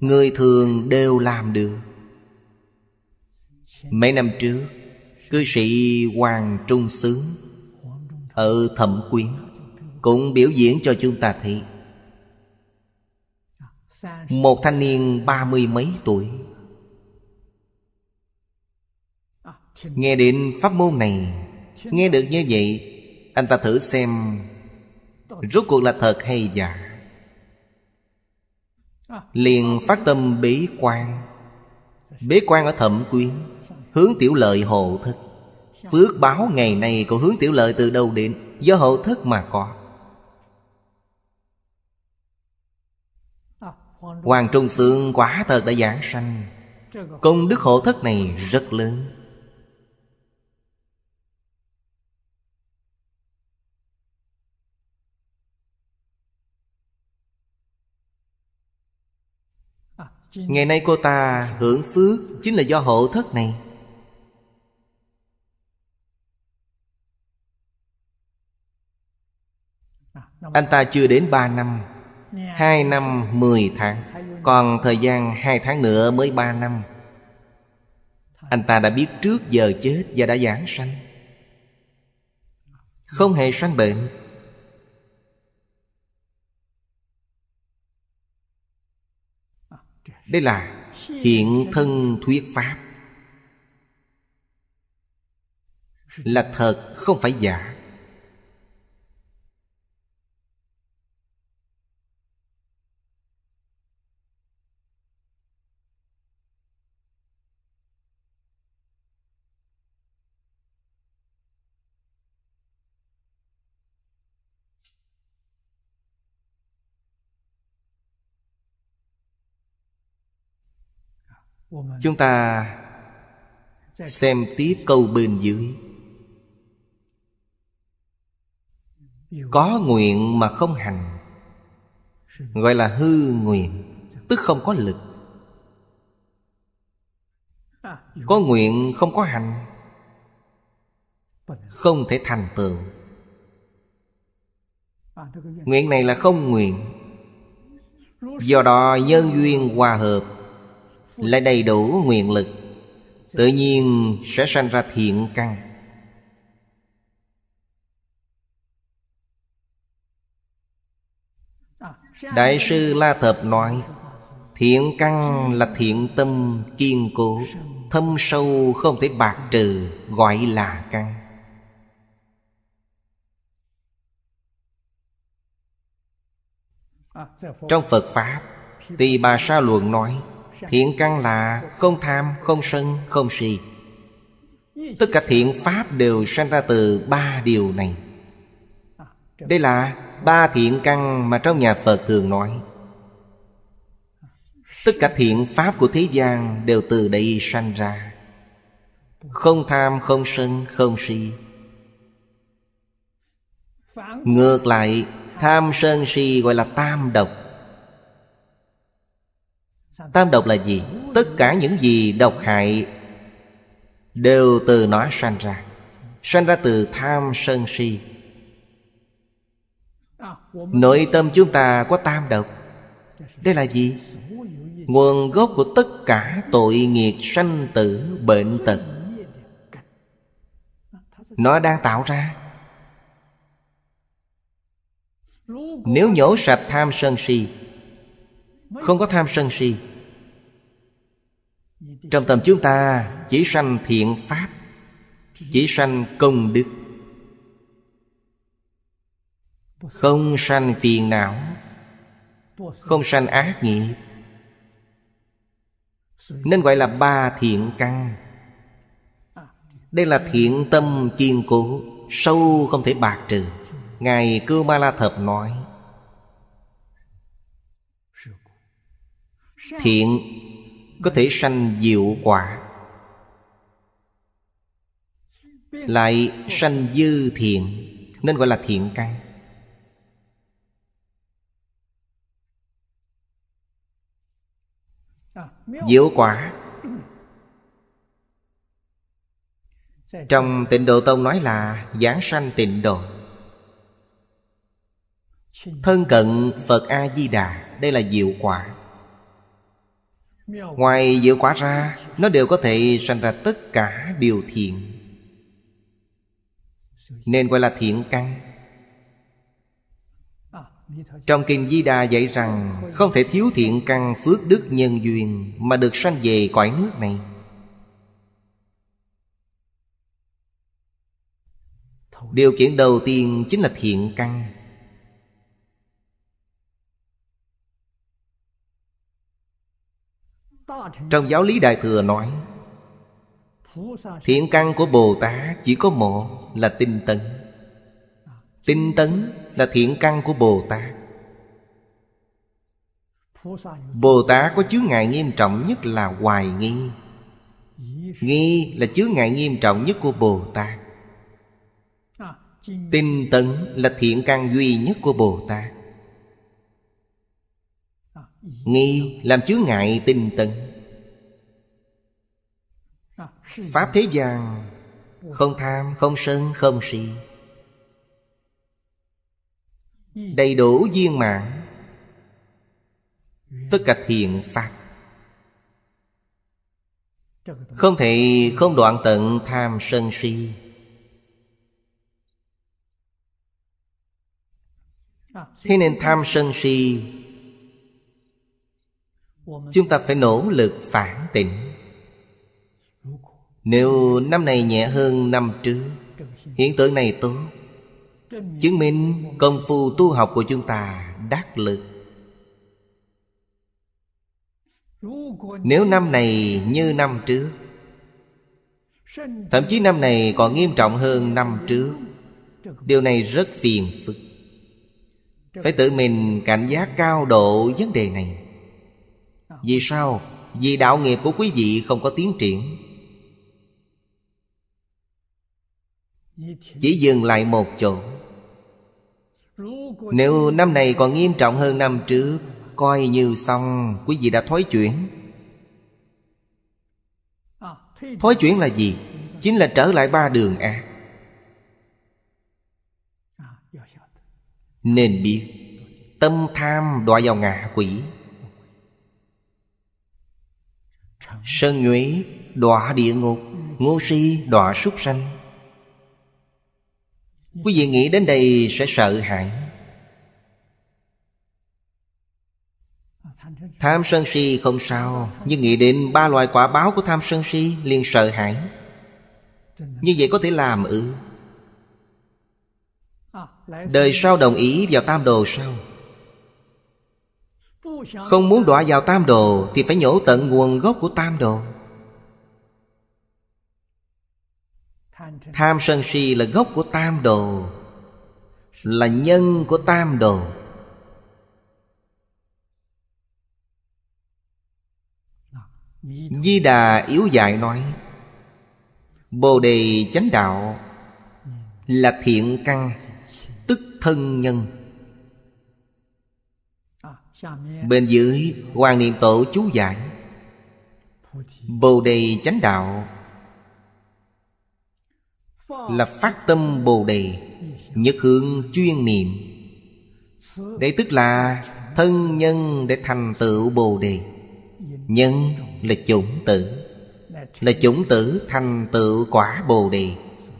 Người thường đều làm được Mấy năm trước Cư sĩ Hoàng Trung Sướng Ở Thẩm Quyến Cũng biểu diễn cho chúng ta thấy Một thanh niên ba mươi mấy tuổi Nghe đến pháp môn này Nghe được như vậy Anh ta thử xem Rốt cuộc là thật hay giả Liền phát tâm bế quan Bế quan ở thẩm quyến Hướng tiểu lợi hộ thức Phước báo ngày nay của hướng tiểu lợi từ đâu đến Do hộ thức mà có Hoàng Trung Sương quả thật đã giảng sanh Công đức hộ thất này rất lớn Ngày nay cô ta hưởng phước Chính là do hộ thất này Anh ta chưa đến 3 năm 2 năm 10 tháng Còn thời gian 2 tháng nữa mới 3 năm Anh ta đã biết trước giờ chết và đã giảng sanh Không hề sanh bệnh Đây là hiện thân thuyết pháp Là thật không phải giả Chúng ta xem tiếp câu bên dưới Có nguyện mà không hành Gọi là hư nguyện Tức không có lực Có nguyện không có hành Không thể thành tựu Nguyện này là không nguyện Do đó nhân duyên hòa hợp là đầy đủ nguyện lực tự nhiên sẽ sanh ra thiện căn đại sư la thập nói thiện căn là thiện tâm kiên cố thâm sâu không thể bạc trừ gọi là căn trong phật pháp tỳ bà sa luận nói Thiện căn là không tham, không sân, không si Tất cả thiện pháp đều sanh ra từ ba điều này Đây là ba thiện căn mà trong nhà Phật thường nói Tất cả thiện pháp của thế gian đều từ đây sanh ra Không tham, không sân, không si Ngược lại Tham sân si gọi là tam độc tam độc là gì tất cả những gì độc hại đều từ nó sanh ra sanh ra từ tham sân si nội tâm chúng ta có tam độc đây là gì nguồn gốc của tất cả tội nghiệp sanh tử bệnh tật nó đang tạo ra nếu nhổ sạch tham sân si không có tham sân si trong tâm chúng ta chỉ sanh thiện pháp Chỉ sanh công đức Không sanh phiền não Không sanh ác nghiệp Nên gọi là ba thiện căn Đây là thiện tâm kiên cố Sâu không thể bạc trừ Ngài Cư Ma La Thập nói Thiện có thể sanh diệu quả lại sanh dư thiện nên gọi là thiện căn diệu quả trong tịnh độ tông nói là giảng sanh tịnh độ thân cận phật a di đà đây là diệu quả ngoài diệu quả ra nó đều có thể sanh ra tất cả điều thiện nên gọi là thiện căn trong Kim Di Đà dạy rằng Không thể thiếu thiện căn phước đức nhân duyên Mà được sanh về cõi nước này Điều kiện đầu tiên chính là thiện căn Trong giáo lý Đại Thừa nói Thiện căn của Bồ Tát chỉ có một là tinh tấn Tinh tấn là thiện căn của Bồ Tát Bồ Tát có chướng ngại nghiêm trọng nhất là hoài nghi Nghi là chướng ngại nghiêm trọng nhất của Bồ Tát Tinh tấn là thiện căn duy nhất của Bồ Tát Nghi làm chướng ngại tinh tấn Pháp thế gian Không tham, không sân, không si Đầy đủ viên mạng Tất cả thiện Pháp Không thể không đoạn tận tham sân si Thế nên tham sân si Chúng ta phải nỗ lực phản tỉnh nếu năm này nhẹ hơn năm trước Hiện tượng này tốt Chứng minh công phu tu học của chúng ta đắc lực Nếu năm này như năm trước Thậm chí năm này còn nghiêm trọng hơn năm trước Điều này rất phiền phức Phải tự mình cảnh giác cao độ vấn đề này Vì sao? Vì đạo nghiệp của quý vị không có tiến triển chỉ dừng lại một chỗ nếu năm này còn nghiêm trọng hơn năm trước coi như xong quý vị đã thối chuyển thối chuyển là gì chính là trở lại ba đường ác nên biết tâm tham đọa vào ngạ quỷ sơn nhuế đọa địa ngục ngô si đọa súc sanh Quý vị nghĩ đến đây sẽ sợ hãi Tham sân si không sao Nhưng nghĩ đến ba loại quả báo của tham sân si liền sợ hãi Như vậy có thể làm ư ừ. Đời sau đồng ý vào tam đồ sao Không muốn đọa vào tam đồ Thì phải nhổ tận nguồn gốc của tam đồ Tham sân si là gốc của tam đồ Là nhân của tam đồ Di Đà yếu dạy nói Bồ đề chánh đạo Là thiện căn Tức thân nhân Bên dưới Hoàng Niệm Tổ chú giải Bồ đề chánh đạo là phát tâm bồ đề nhất hướng chuyên niệm đây tức là thân nhân để thành tựu bồ đề nhân là chủng tử là chủng tử thành tựu quả bồ đề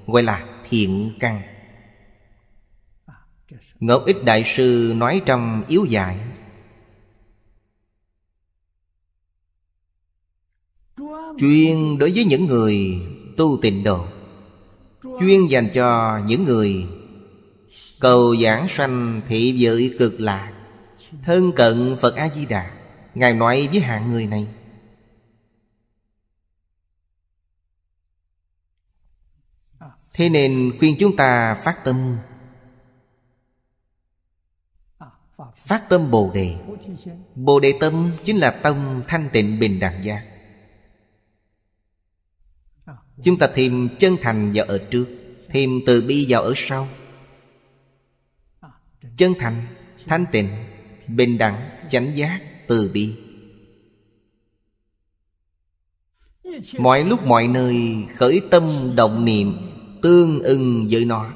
gọi là thiện căn ngọc ích đại sư nói trong yếu giải chuyên đối với những người tu tịnh độ chuyên dành cho những người cầu giảng sanh thị giới cực lạc thân cận phật a di đà ngài nói với hạng người này thế nên khuyên chúng ta phát tâm phát tâm bồ đề bồ đề tâm chính là tâm thanh tịnh bình đẳng giác Chúng ta thêm chân thành vào ở trước Thêm từ bi vào ở sau Chân thành, thanh tịnh, bình đẳng, chánh giác, từ bi Mọi lúc mọi nơi khởi tâm động niệm Tương ưng với nó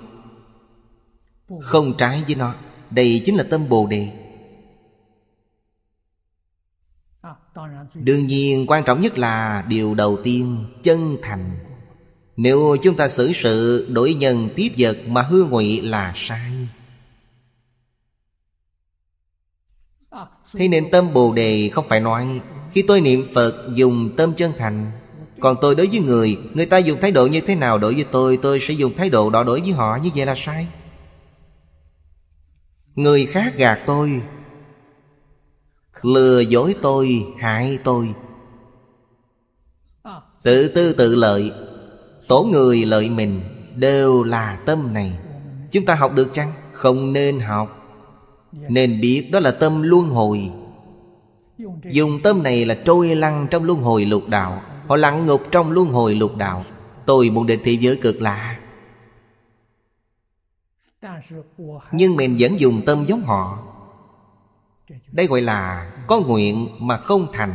Không trái với nó Đây chính là tâm Bồ Đề Đương nhiên quan trọng nhất là điều đầu tiên Chân thành nếu chúng ta xử sự đổi nhân tiếp vật mà hư ngụy là sai Thế nên tâm Bồ Đề không phải nói Khi tôi niệm Phật dùng tâm chân thành Còn tôi đối với người Người ta dùng thái độ như thế nào đối với tôi Tôi sẽ dùng thái độ đó đối với họ Như vậy là sai Người khác gạt tôi Lừa dối tôi Hại tôi Tự tư tự lợi Khổ người lợi mình đều là tâm này Chúng ta học được chăng? Không nên học Nên biết đó là tâm luân hồi Dùng tâm này là trôi lăn trong luân hồi lục đạo Họ lặn ngục trong luân hồi lục đạo Tôi muốn đến thế giới cực lạ Nhưng mình vẫn dùng tâm giống họ Đây gọi là có nguyện mà không thành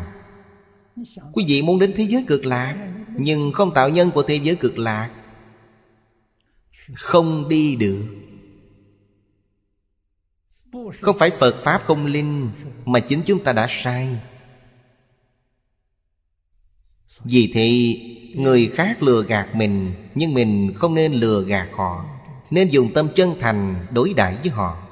Quý vị muốn đến thế giới cực lạ nhưng không tạo nhân của thế giới cực lạc không đi được không phải phật pháp không linh mà chính chúng ta đã sai vì thì người khác lừa gạt mình nhưng mình không nên lừa gạt họ nên dùng tâm chân thành đối đãi với họ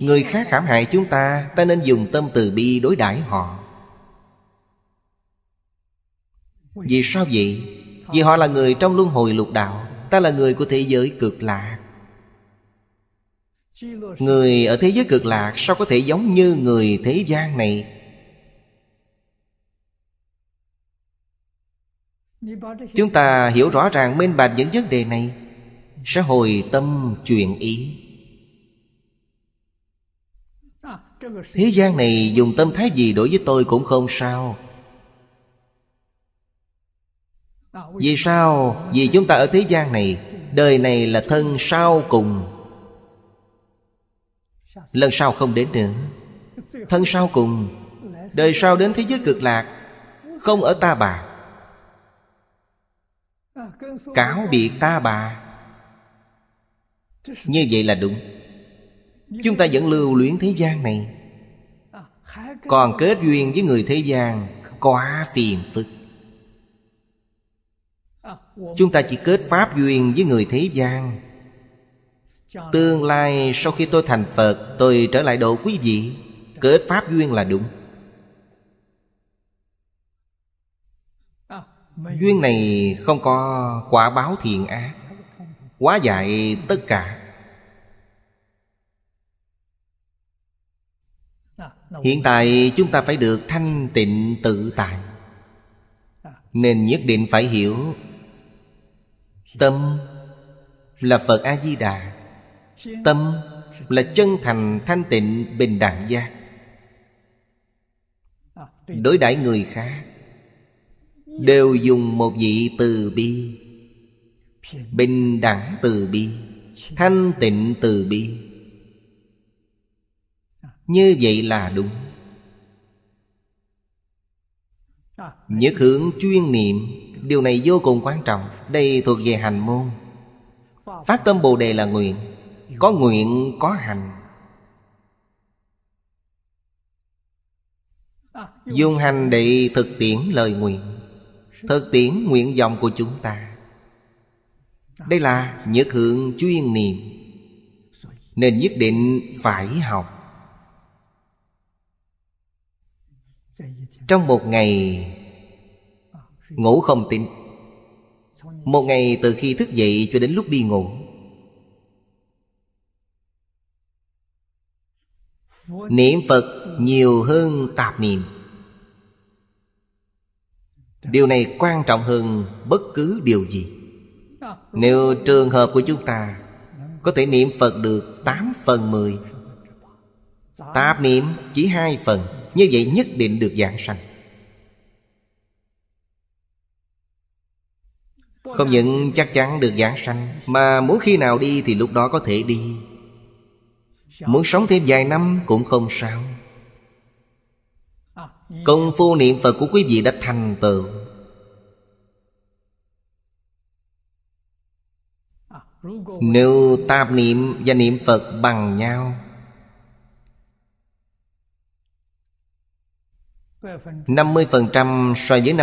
Người khác hãm hại chúng ta Ta nên dùng tâm từ bi đối đãi họ Vì sao vậy? Vì họ là người trong luân hồi lục đạo Ta là người của thế giới cực lạc Người ở thế giới cực lạc Sao có thể giống như người thế gian này Chúng ta hiểu rõ ràng minh bạch những vấn đề này Sẽ hồi tâm chuyển ý Thế gian này dùng tâm thái gì đối với tôi cũng không sao Vì sao? Vì chúng ta ở thế gian này Đời này là thân sau cùng Lần sau không đến nữa Thân sau cùng Đời sau đến thế giới cực lạc Không ở ta bà Cáo biệt ta bà Như vậy là đúng Chúng ta vẫn lưu luyến thế gian này Còn kết duyên với người thế gian Quá phiền phức Chúng ta chỉ kết pháp duyên với người thế gian Tương lai sau khi tôi thành Phật Tôi trở lại độ quý vị Kết pháp duyên là đúng Duyên này không có quả báo thiện ác Quá dạy tất cả hiện tại chúng ta phải được thanh tịnh tự tại nên nhất định phải hiểu tâm là phật a di đà tâm là chân thành thanh tịnh bình đẳng giác đối đãi người khác đều dùng một vị từ bi bình đẳng từ bi thanh tịnh từ bi như vậy là đúng Nhất hưởng chuyên niệm Điều này vô cùng quan trọng Đây thuộc về hành môn Phát tâm Bồ Đề là nguyện Có nguyện có hành Dùng hành để thực tiễn lời nguyện Thực tiễn nguyện vọng của chúng ta Đây là nhất hưởng chuyên niệm Nên nhất định phải học Trong một ngày Ngủ không tỉnh Một ngày từ khi thức dậy cho đến lúc đi ngủ Niệm Phật nhiều hơn tạp niệm Điều này quan trọng hơn bất cứ điều gì Nếu trường hợp của chúng ta Có thể niệm Phật được 8 phần 10 Tạp niệm chỉ 2 phần như vậy nhất định được giảng sanh Không những chắc chắn được giảng sanh Mà muốn khi nào đi thì lúc đó có thể đi Muốn sống thêm vài năm cũng không sao Công phu niệm Phật của quý vị đã thành tựu Nếu tạp niệm và niệm Phật bằng nhau 50% so với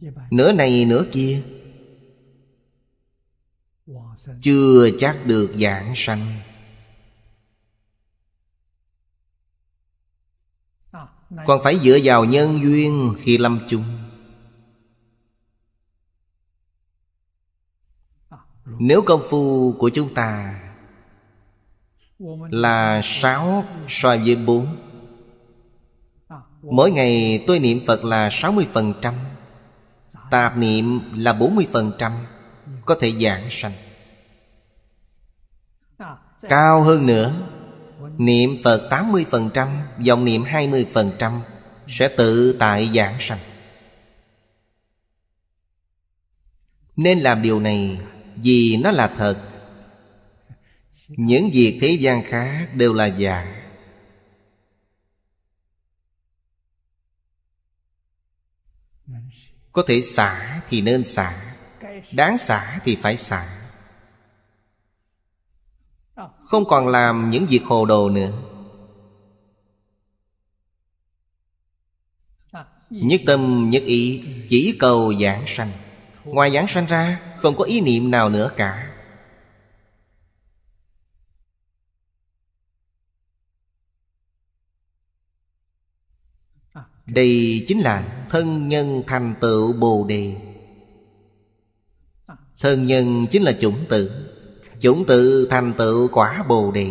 50% Nửa này nửa kia Chưa chắc được giảng sanh Còn phải dựa vào nhân duyên khi lâm chung Nếu công phu của chúng ta là sáu so với bốn Mỗi ngày tôi niệm Phật là sáu mươi phần trăm, Tạp niệm là bốn mươi phần trăm, Có thể giảng sanh Cao hơn nữa Niệm Phật tám mươi phần trăm, Dòng niệm hai mươi phần trăm Sẽ tự tại giảng sanh Nên làm điều này Vì nó là thật những việc thế gian khác đều là giả có thể xả thì nên xả đáng xả thì phải xả không còn làm những việc hồ đồ nữa nhất tâm nhất ý chỉ cầu giảng sanh ngoài giảng sanh ra không có ý niệm nào nữa cả đây chính là thân nhân thành tựu bồ đề thân nhân chính là chủng tử chủng tử thành tựu quả bồ đề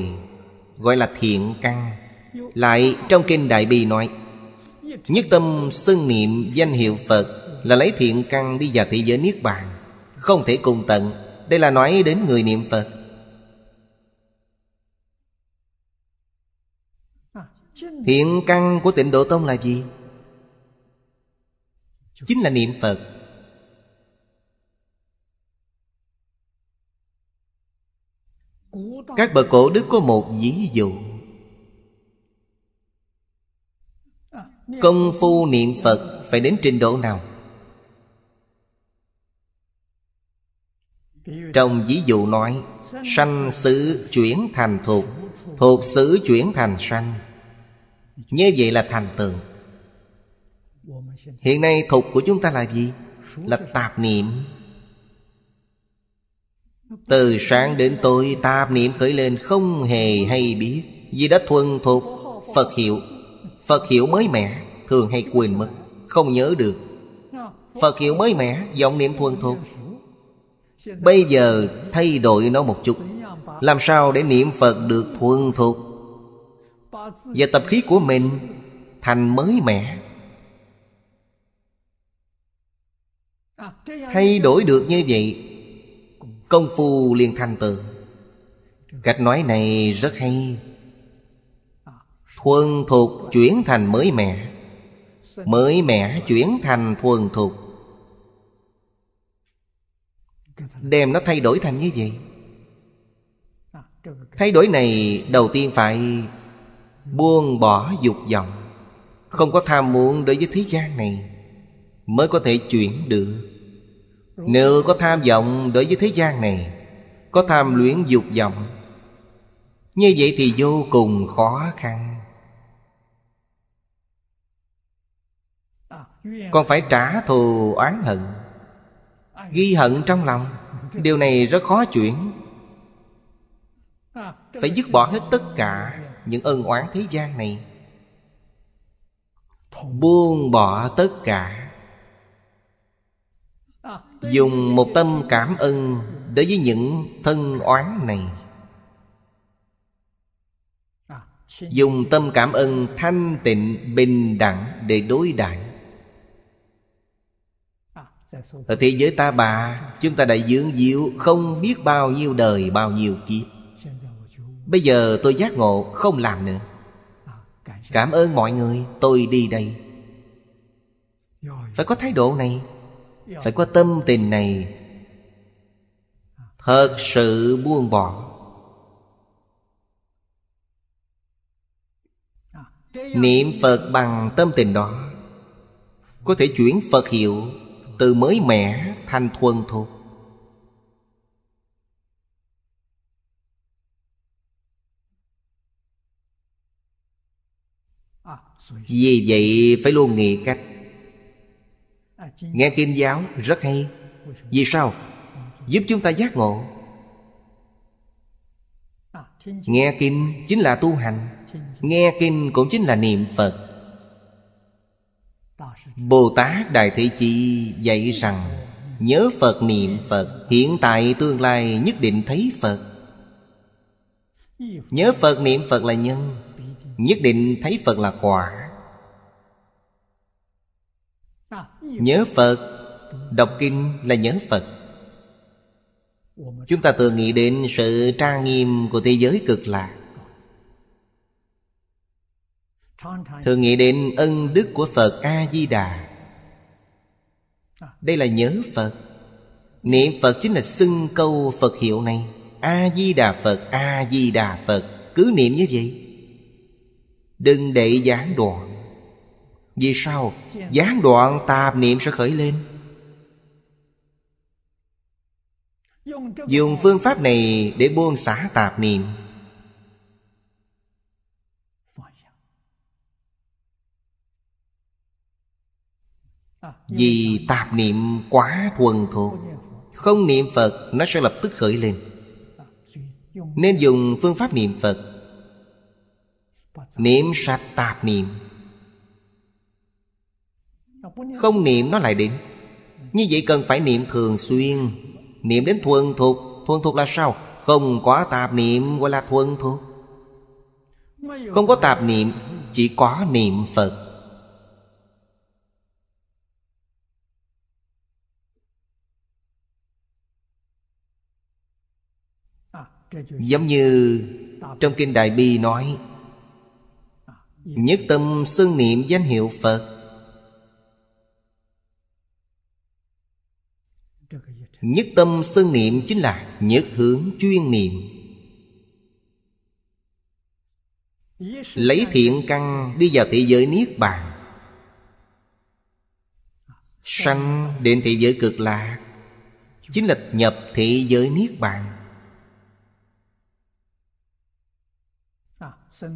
gọi là thiện căn lại trong kinh đại bi nói nhất tâm xưng niệm danh hiệu phật là lấy thiện căn đi vào thế giới niết bàn không thể cùng tận đây là nói đến người niệm phật Thiện căn của tịnh độ tông là gì? chính là niệm phật các bậc cổ đức có một ví dụ công phu niệm phật phải đến trình độ nào trong ví dụ nói sanh xứ chuyển thành thuộc thuộc xứ chuyển thành sanh như vậy là thành tựu hiện nay thục của chúng ta là gì là tạp niệm từ sáng đến tối tạp niệm khởi lên không hề hay biết Vì đã thuần thuộc Phật hiệu Phật hiệu mới mẻ Thường hay quên mất Không nhớ được Phật hiệu mới mẻ Giọng niệm thuần thuộc Bây giờ thay đổi nó một chút Làm sao để niệm Phật được thuần thuộc Và tập khí của mình Thành mới mẻ thay đổi được như vậy công phu liền thành tựu cách nói này rất hay thuần thuộc chuyển thành mới mẻ mới mẻ chuyển thành thuần thuộc đem nó thay đổi thành như vậy thay đổi này đầu tiên phải buông bỏ dục vọng không có tham muốn đối với thế gian này mới có thể chuyển được nếu có tham vọng đối với thế gian này Có tham luyện dục vọng Như vậy thì vô cùng khó khăn Còn phải trả thù oán hận Ghi hận trong lòng Điều này rất khó chuyển Phải dứt bỏ hết tất cả Những ân oán thế gian này Buông bỏ tất cả dùng một tâm cảm ơn đối với những thân oán này dùng tâm cảm ơn thanh tịnh bình đẳng để đối đãi ở thế giới ta bà chúng ta đã dưỡng diệu không biết bao nhiêu đời bao nhiêu kiếp bây giờ tôi giác ngộ không làm nữa cảm ơn mọi người tôi đi đây phải có thái độ này phải có tâm tình này Thật sự buông bỏ Niệm Phật bằng tâm tình đó Có thể chuyển Phật hiệu Từ mới mẻ thành thuần thuộc Vì vậy phải luôn nghĩ cách nghe kinh giáo rất hay vì sao giúp chúng ta giác ngộ à, nghe kinh chính là tu hành nghe kinh cũng chính là niệm phật bồ tát đại thị chi dạy rằng nhớ phật niệm phật hiện tại tương lai nhất định thấy phật nhớ phật niệm phật là nhân nhất định thấy phật là quả Nhớ Phật Đọc kinh là nhớ Phật Chúng ta thường nghĩ đến sự trang nghiêm của thế giới cực lạc Thường nghĩ đến ân đức của Phật A-di-đà Đây là nhớ Phật Niệm Phật chính là xưng câu Phật hiệu này A-di-đà Phật, A-di-đà Phật Cứ niệm như vậy Đừng để gián đoạn vì sao gián đoạn tạp niệm sẽ khởi lên Dùng phương pháp này để buông xả tạp niệm Vì tạp niệm quá thuần thuộc Không niệm Phật nó sẽ lập tức khởi lên Nên dùng phương pháp niệm Phật Niệm sạch tạp niệm không niệm nó lại đến Như vậy cần phải niệm thường xuyên Niệm đến thuần thuộc Thuần thuộc là sao? Không có tạp niệm gọi là thuần thuộc Không có tạp niệm Chỉ có niệm Phật Giống như trong Kinh Đại Bi nói Nhất tâm xưng niệm danh hiệu Phật Nhất tâm sân niệm chính là nhất hướng chuyên niệm Lấy thiện căn đi vào thế giới Niết Bàn Sanh đến thế giới cực lạc Chính là nhập thế giới Niết Bàn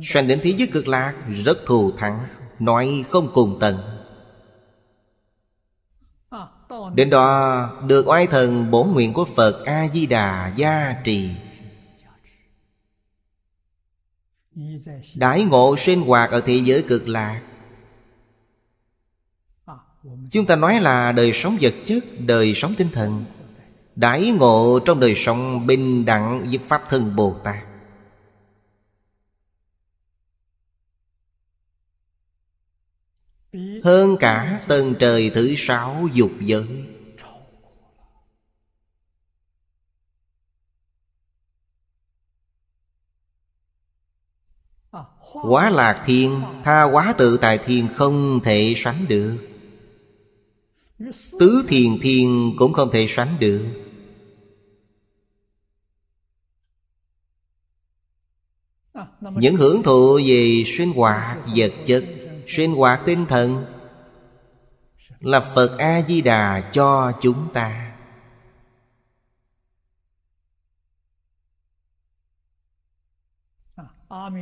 Sanh đến thế giới cực lạc rất thù thắng Nói không cùng tận Đến đó được oai thần bổ nguyện của Phật A-di-đà gia trì Đãi ngộ sinh hoạt ở thế giới cực lạc Chúng ta nói là đời sống vật chất, đời sống tinh thần Đãi ngộ trong đời sống bình đẳng với Pháp thân Bồ Tát Hơn cả tầng trời thứ sáu dục giới Quá lạc thiên Tha quá tự tại thiên không thể sánh được Tứ thiền thiên cũng không thể sánh được Những hưởng thụ về sinh hoạt vật chất sinh hoạt tinh thần là phật a di đà cho chúng ta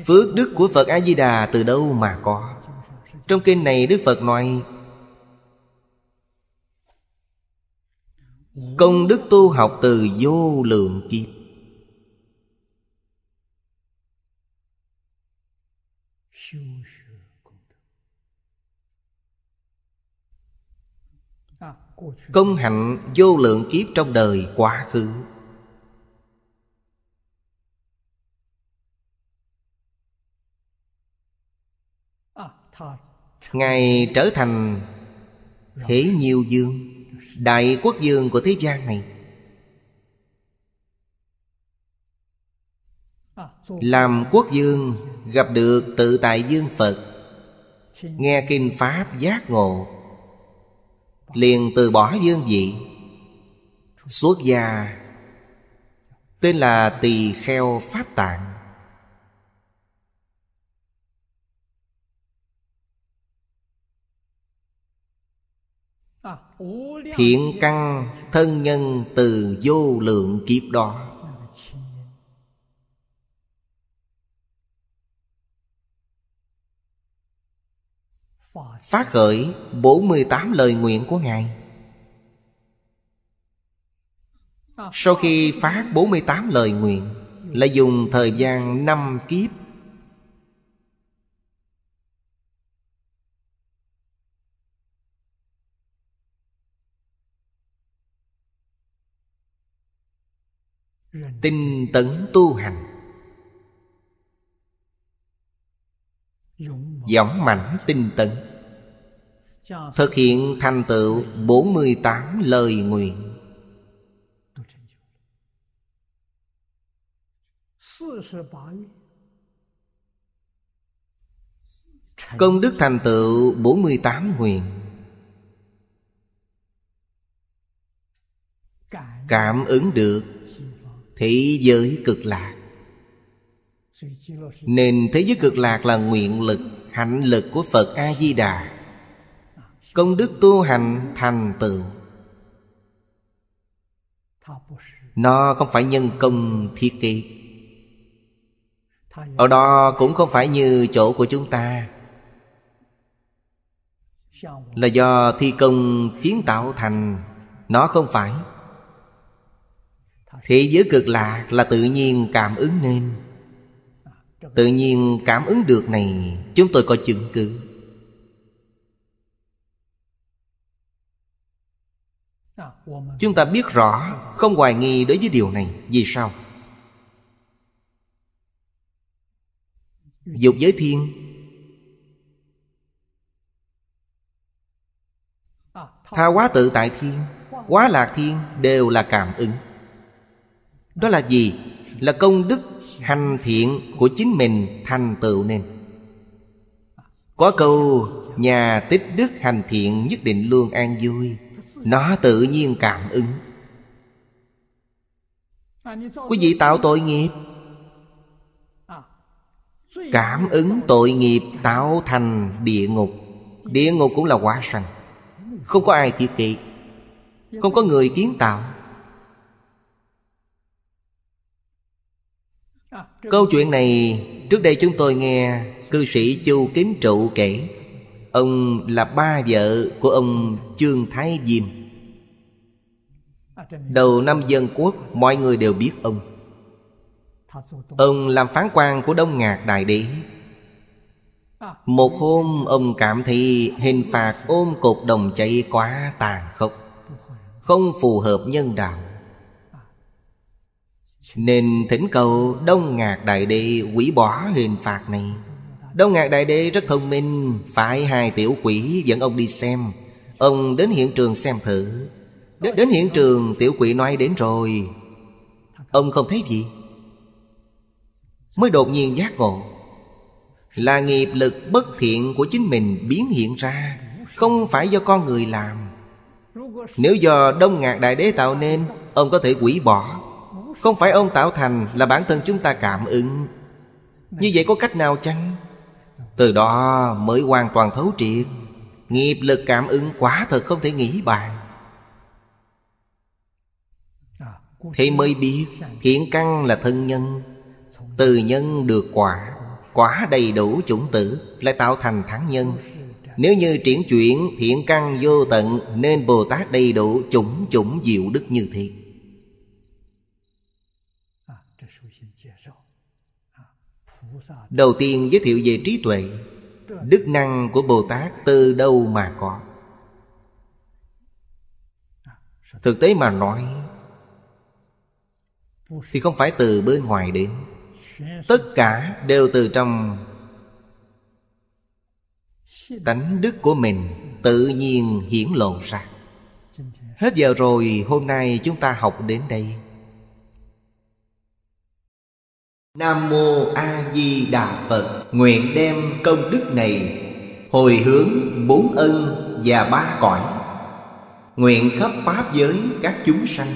phước đức của phật a di đà từ đâu mà có trong kinh này đức phật nói công đức tu học từ vô lượng kiếp công hạnh vô lượng kiếp trong đời quá khứ à, ngài trở thành thế nhiều dương đại quốc dương của thế gian này à, làm quốc dương gặp được tự tại dương phật nghe kinh pháp giác ngộ liền từ bỏ dương vị xuất gia tên là tỳ kheo pháp tạng thiện căn thân nhân từ vô lượng kiếp đó Phát khởi 48 lời nguyện của Ngài Sau khi phát 48 lời nguyện Là dùng thời gian 5 kiếp tinh tấn tu hành dõng mãnh tinh tấn Thực hiện thành tựu 48 lời nguyện Công đức thành tựu 48 nguyện Cảm ứng được Thế giới cực lạc Nên thế giới cực lạc là nguyện lực Hạnh lực của Phật A-di-đà công đức tu hành thành tựu nó không phải nhân công thiết kế ở đó cũng không phải như chỗ của chúng ta là do thi công kiến tạo thành nó không phải thế giới cực lạc là tự nhiên cảm ứng nên tự nhiên cảm ứng được này chúng tôi có chứng cứ chúng ta biết rõ không hoài nghi đối với điều này vì sao dục giới thiên tha quá tự tại thiên quá lạc thiên đều là cảm ứng đó là gì là công đức hành thiện của chính mình thành tựu nên có câu nhà tích đức hành thiện nhất định luôn an vui nó tự nhiên cảm ứng quý vị tạo tội nghiệp cảm ứng tội nghiệp tạo thành địa ngục địa ngục cũng là quả sanh không có ai thiết kỵ không có người kiến tạo câu chuyện này trước đây chúng tôi nghe cư sĩ chu kính trụ kể ông là ba vợ của ông trương thái diêm Đầu năm dân quốc mọi người đều biết ông Ông làm phán quan của Đông Ngạc Đại Đế Một hôm ông cảm thấy hình phạt ôm cột đồng cháy quá tàn khốc Không phù hợp nhân đạo Nên thỉnh cầu Đông Ngạc Đại Đế quỷ bỏ hình phạt này Đông Ngạc Đại Đế rất thông minh Phải hai tiểu quỷ dẫn ông đi xem Ông đến hiện trường xem thử Đến, đến hiện trường tiểu quỷ nói đến rồi Ông không thấy gì Mới đột nhiên giác ngộ Là nghiệp lực bất thiện của chính mình biến hiện ra Không phải do con người làm Nếu do Đông Ngạc Đại Đế tạo nên Ông có thể quỷ bỏ Không phải ông tạo thành là bản thân chúng ta cảm ứng Như vậy có cách nào chăng? Từ đó mới hoàn toàn thấu triệt Nghiệp lực cảm ứng quá thật không thể nghĩ bàn Thế mới biết thiện căn là thân nhân Từ nhân được quả Quả đầy đủ chủng tử Lại tạo thành thắng nhân Nếu như triển chuyển thiện căn vô tận Nên Bồ Tát đầy đủ chủng chủng diệu đức như thiệt Đầu tiên giới thiệu về trí tuệ Đức năng của Bồ Tát từ đâu mà có Thực tế mà nói thì không phải từ bên ngoài đến tất cả đều từ trong tánh đức của mình tự nhiên hiển lộ ra hết giờ rồi hôm nay chúng ta học đến đây nam mô a di đà phật nguyện đem công đức này hồi hướng bốn ân và ba cõi nguyện khắp pháp giới các chúng sanh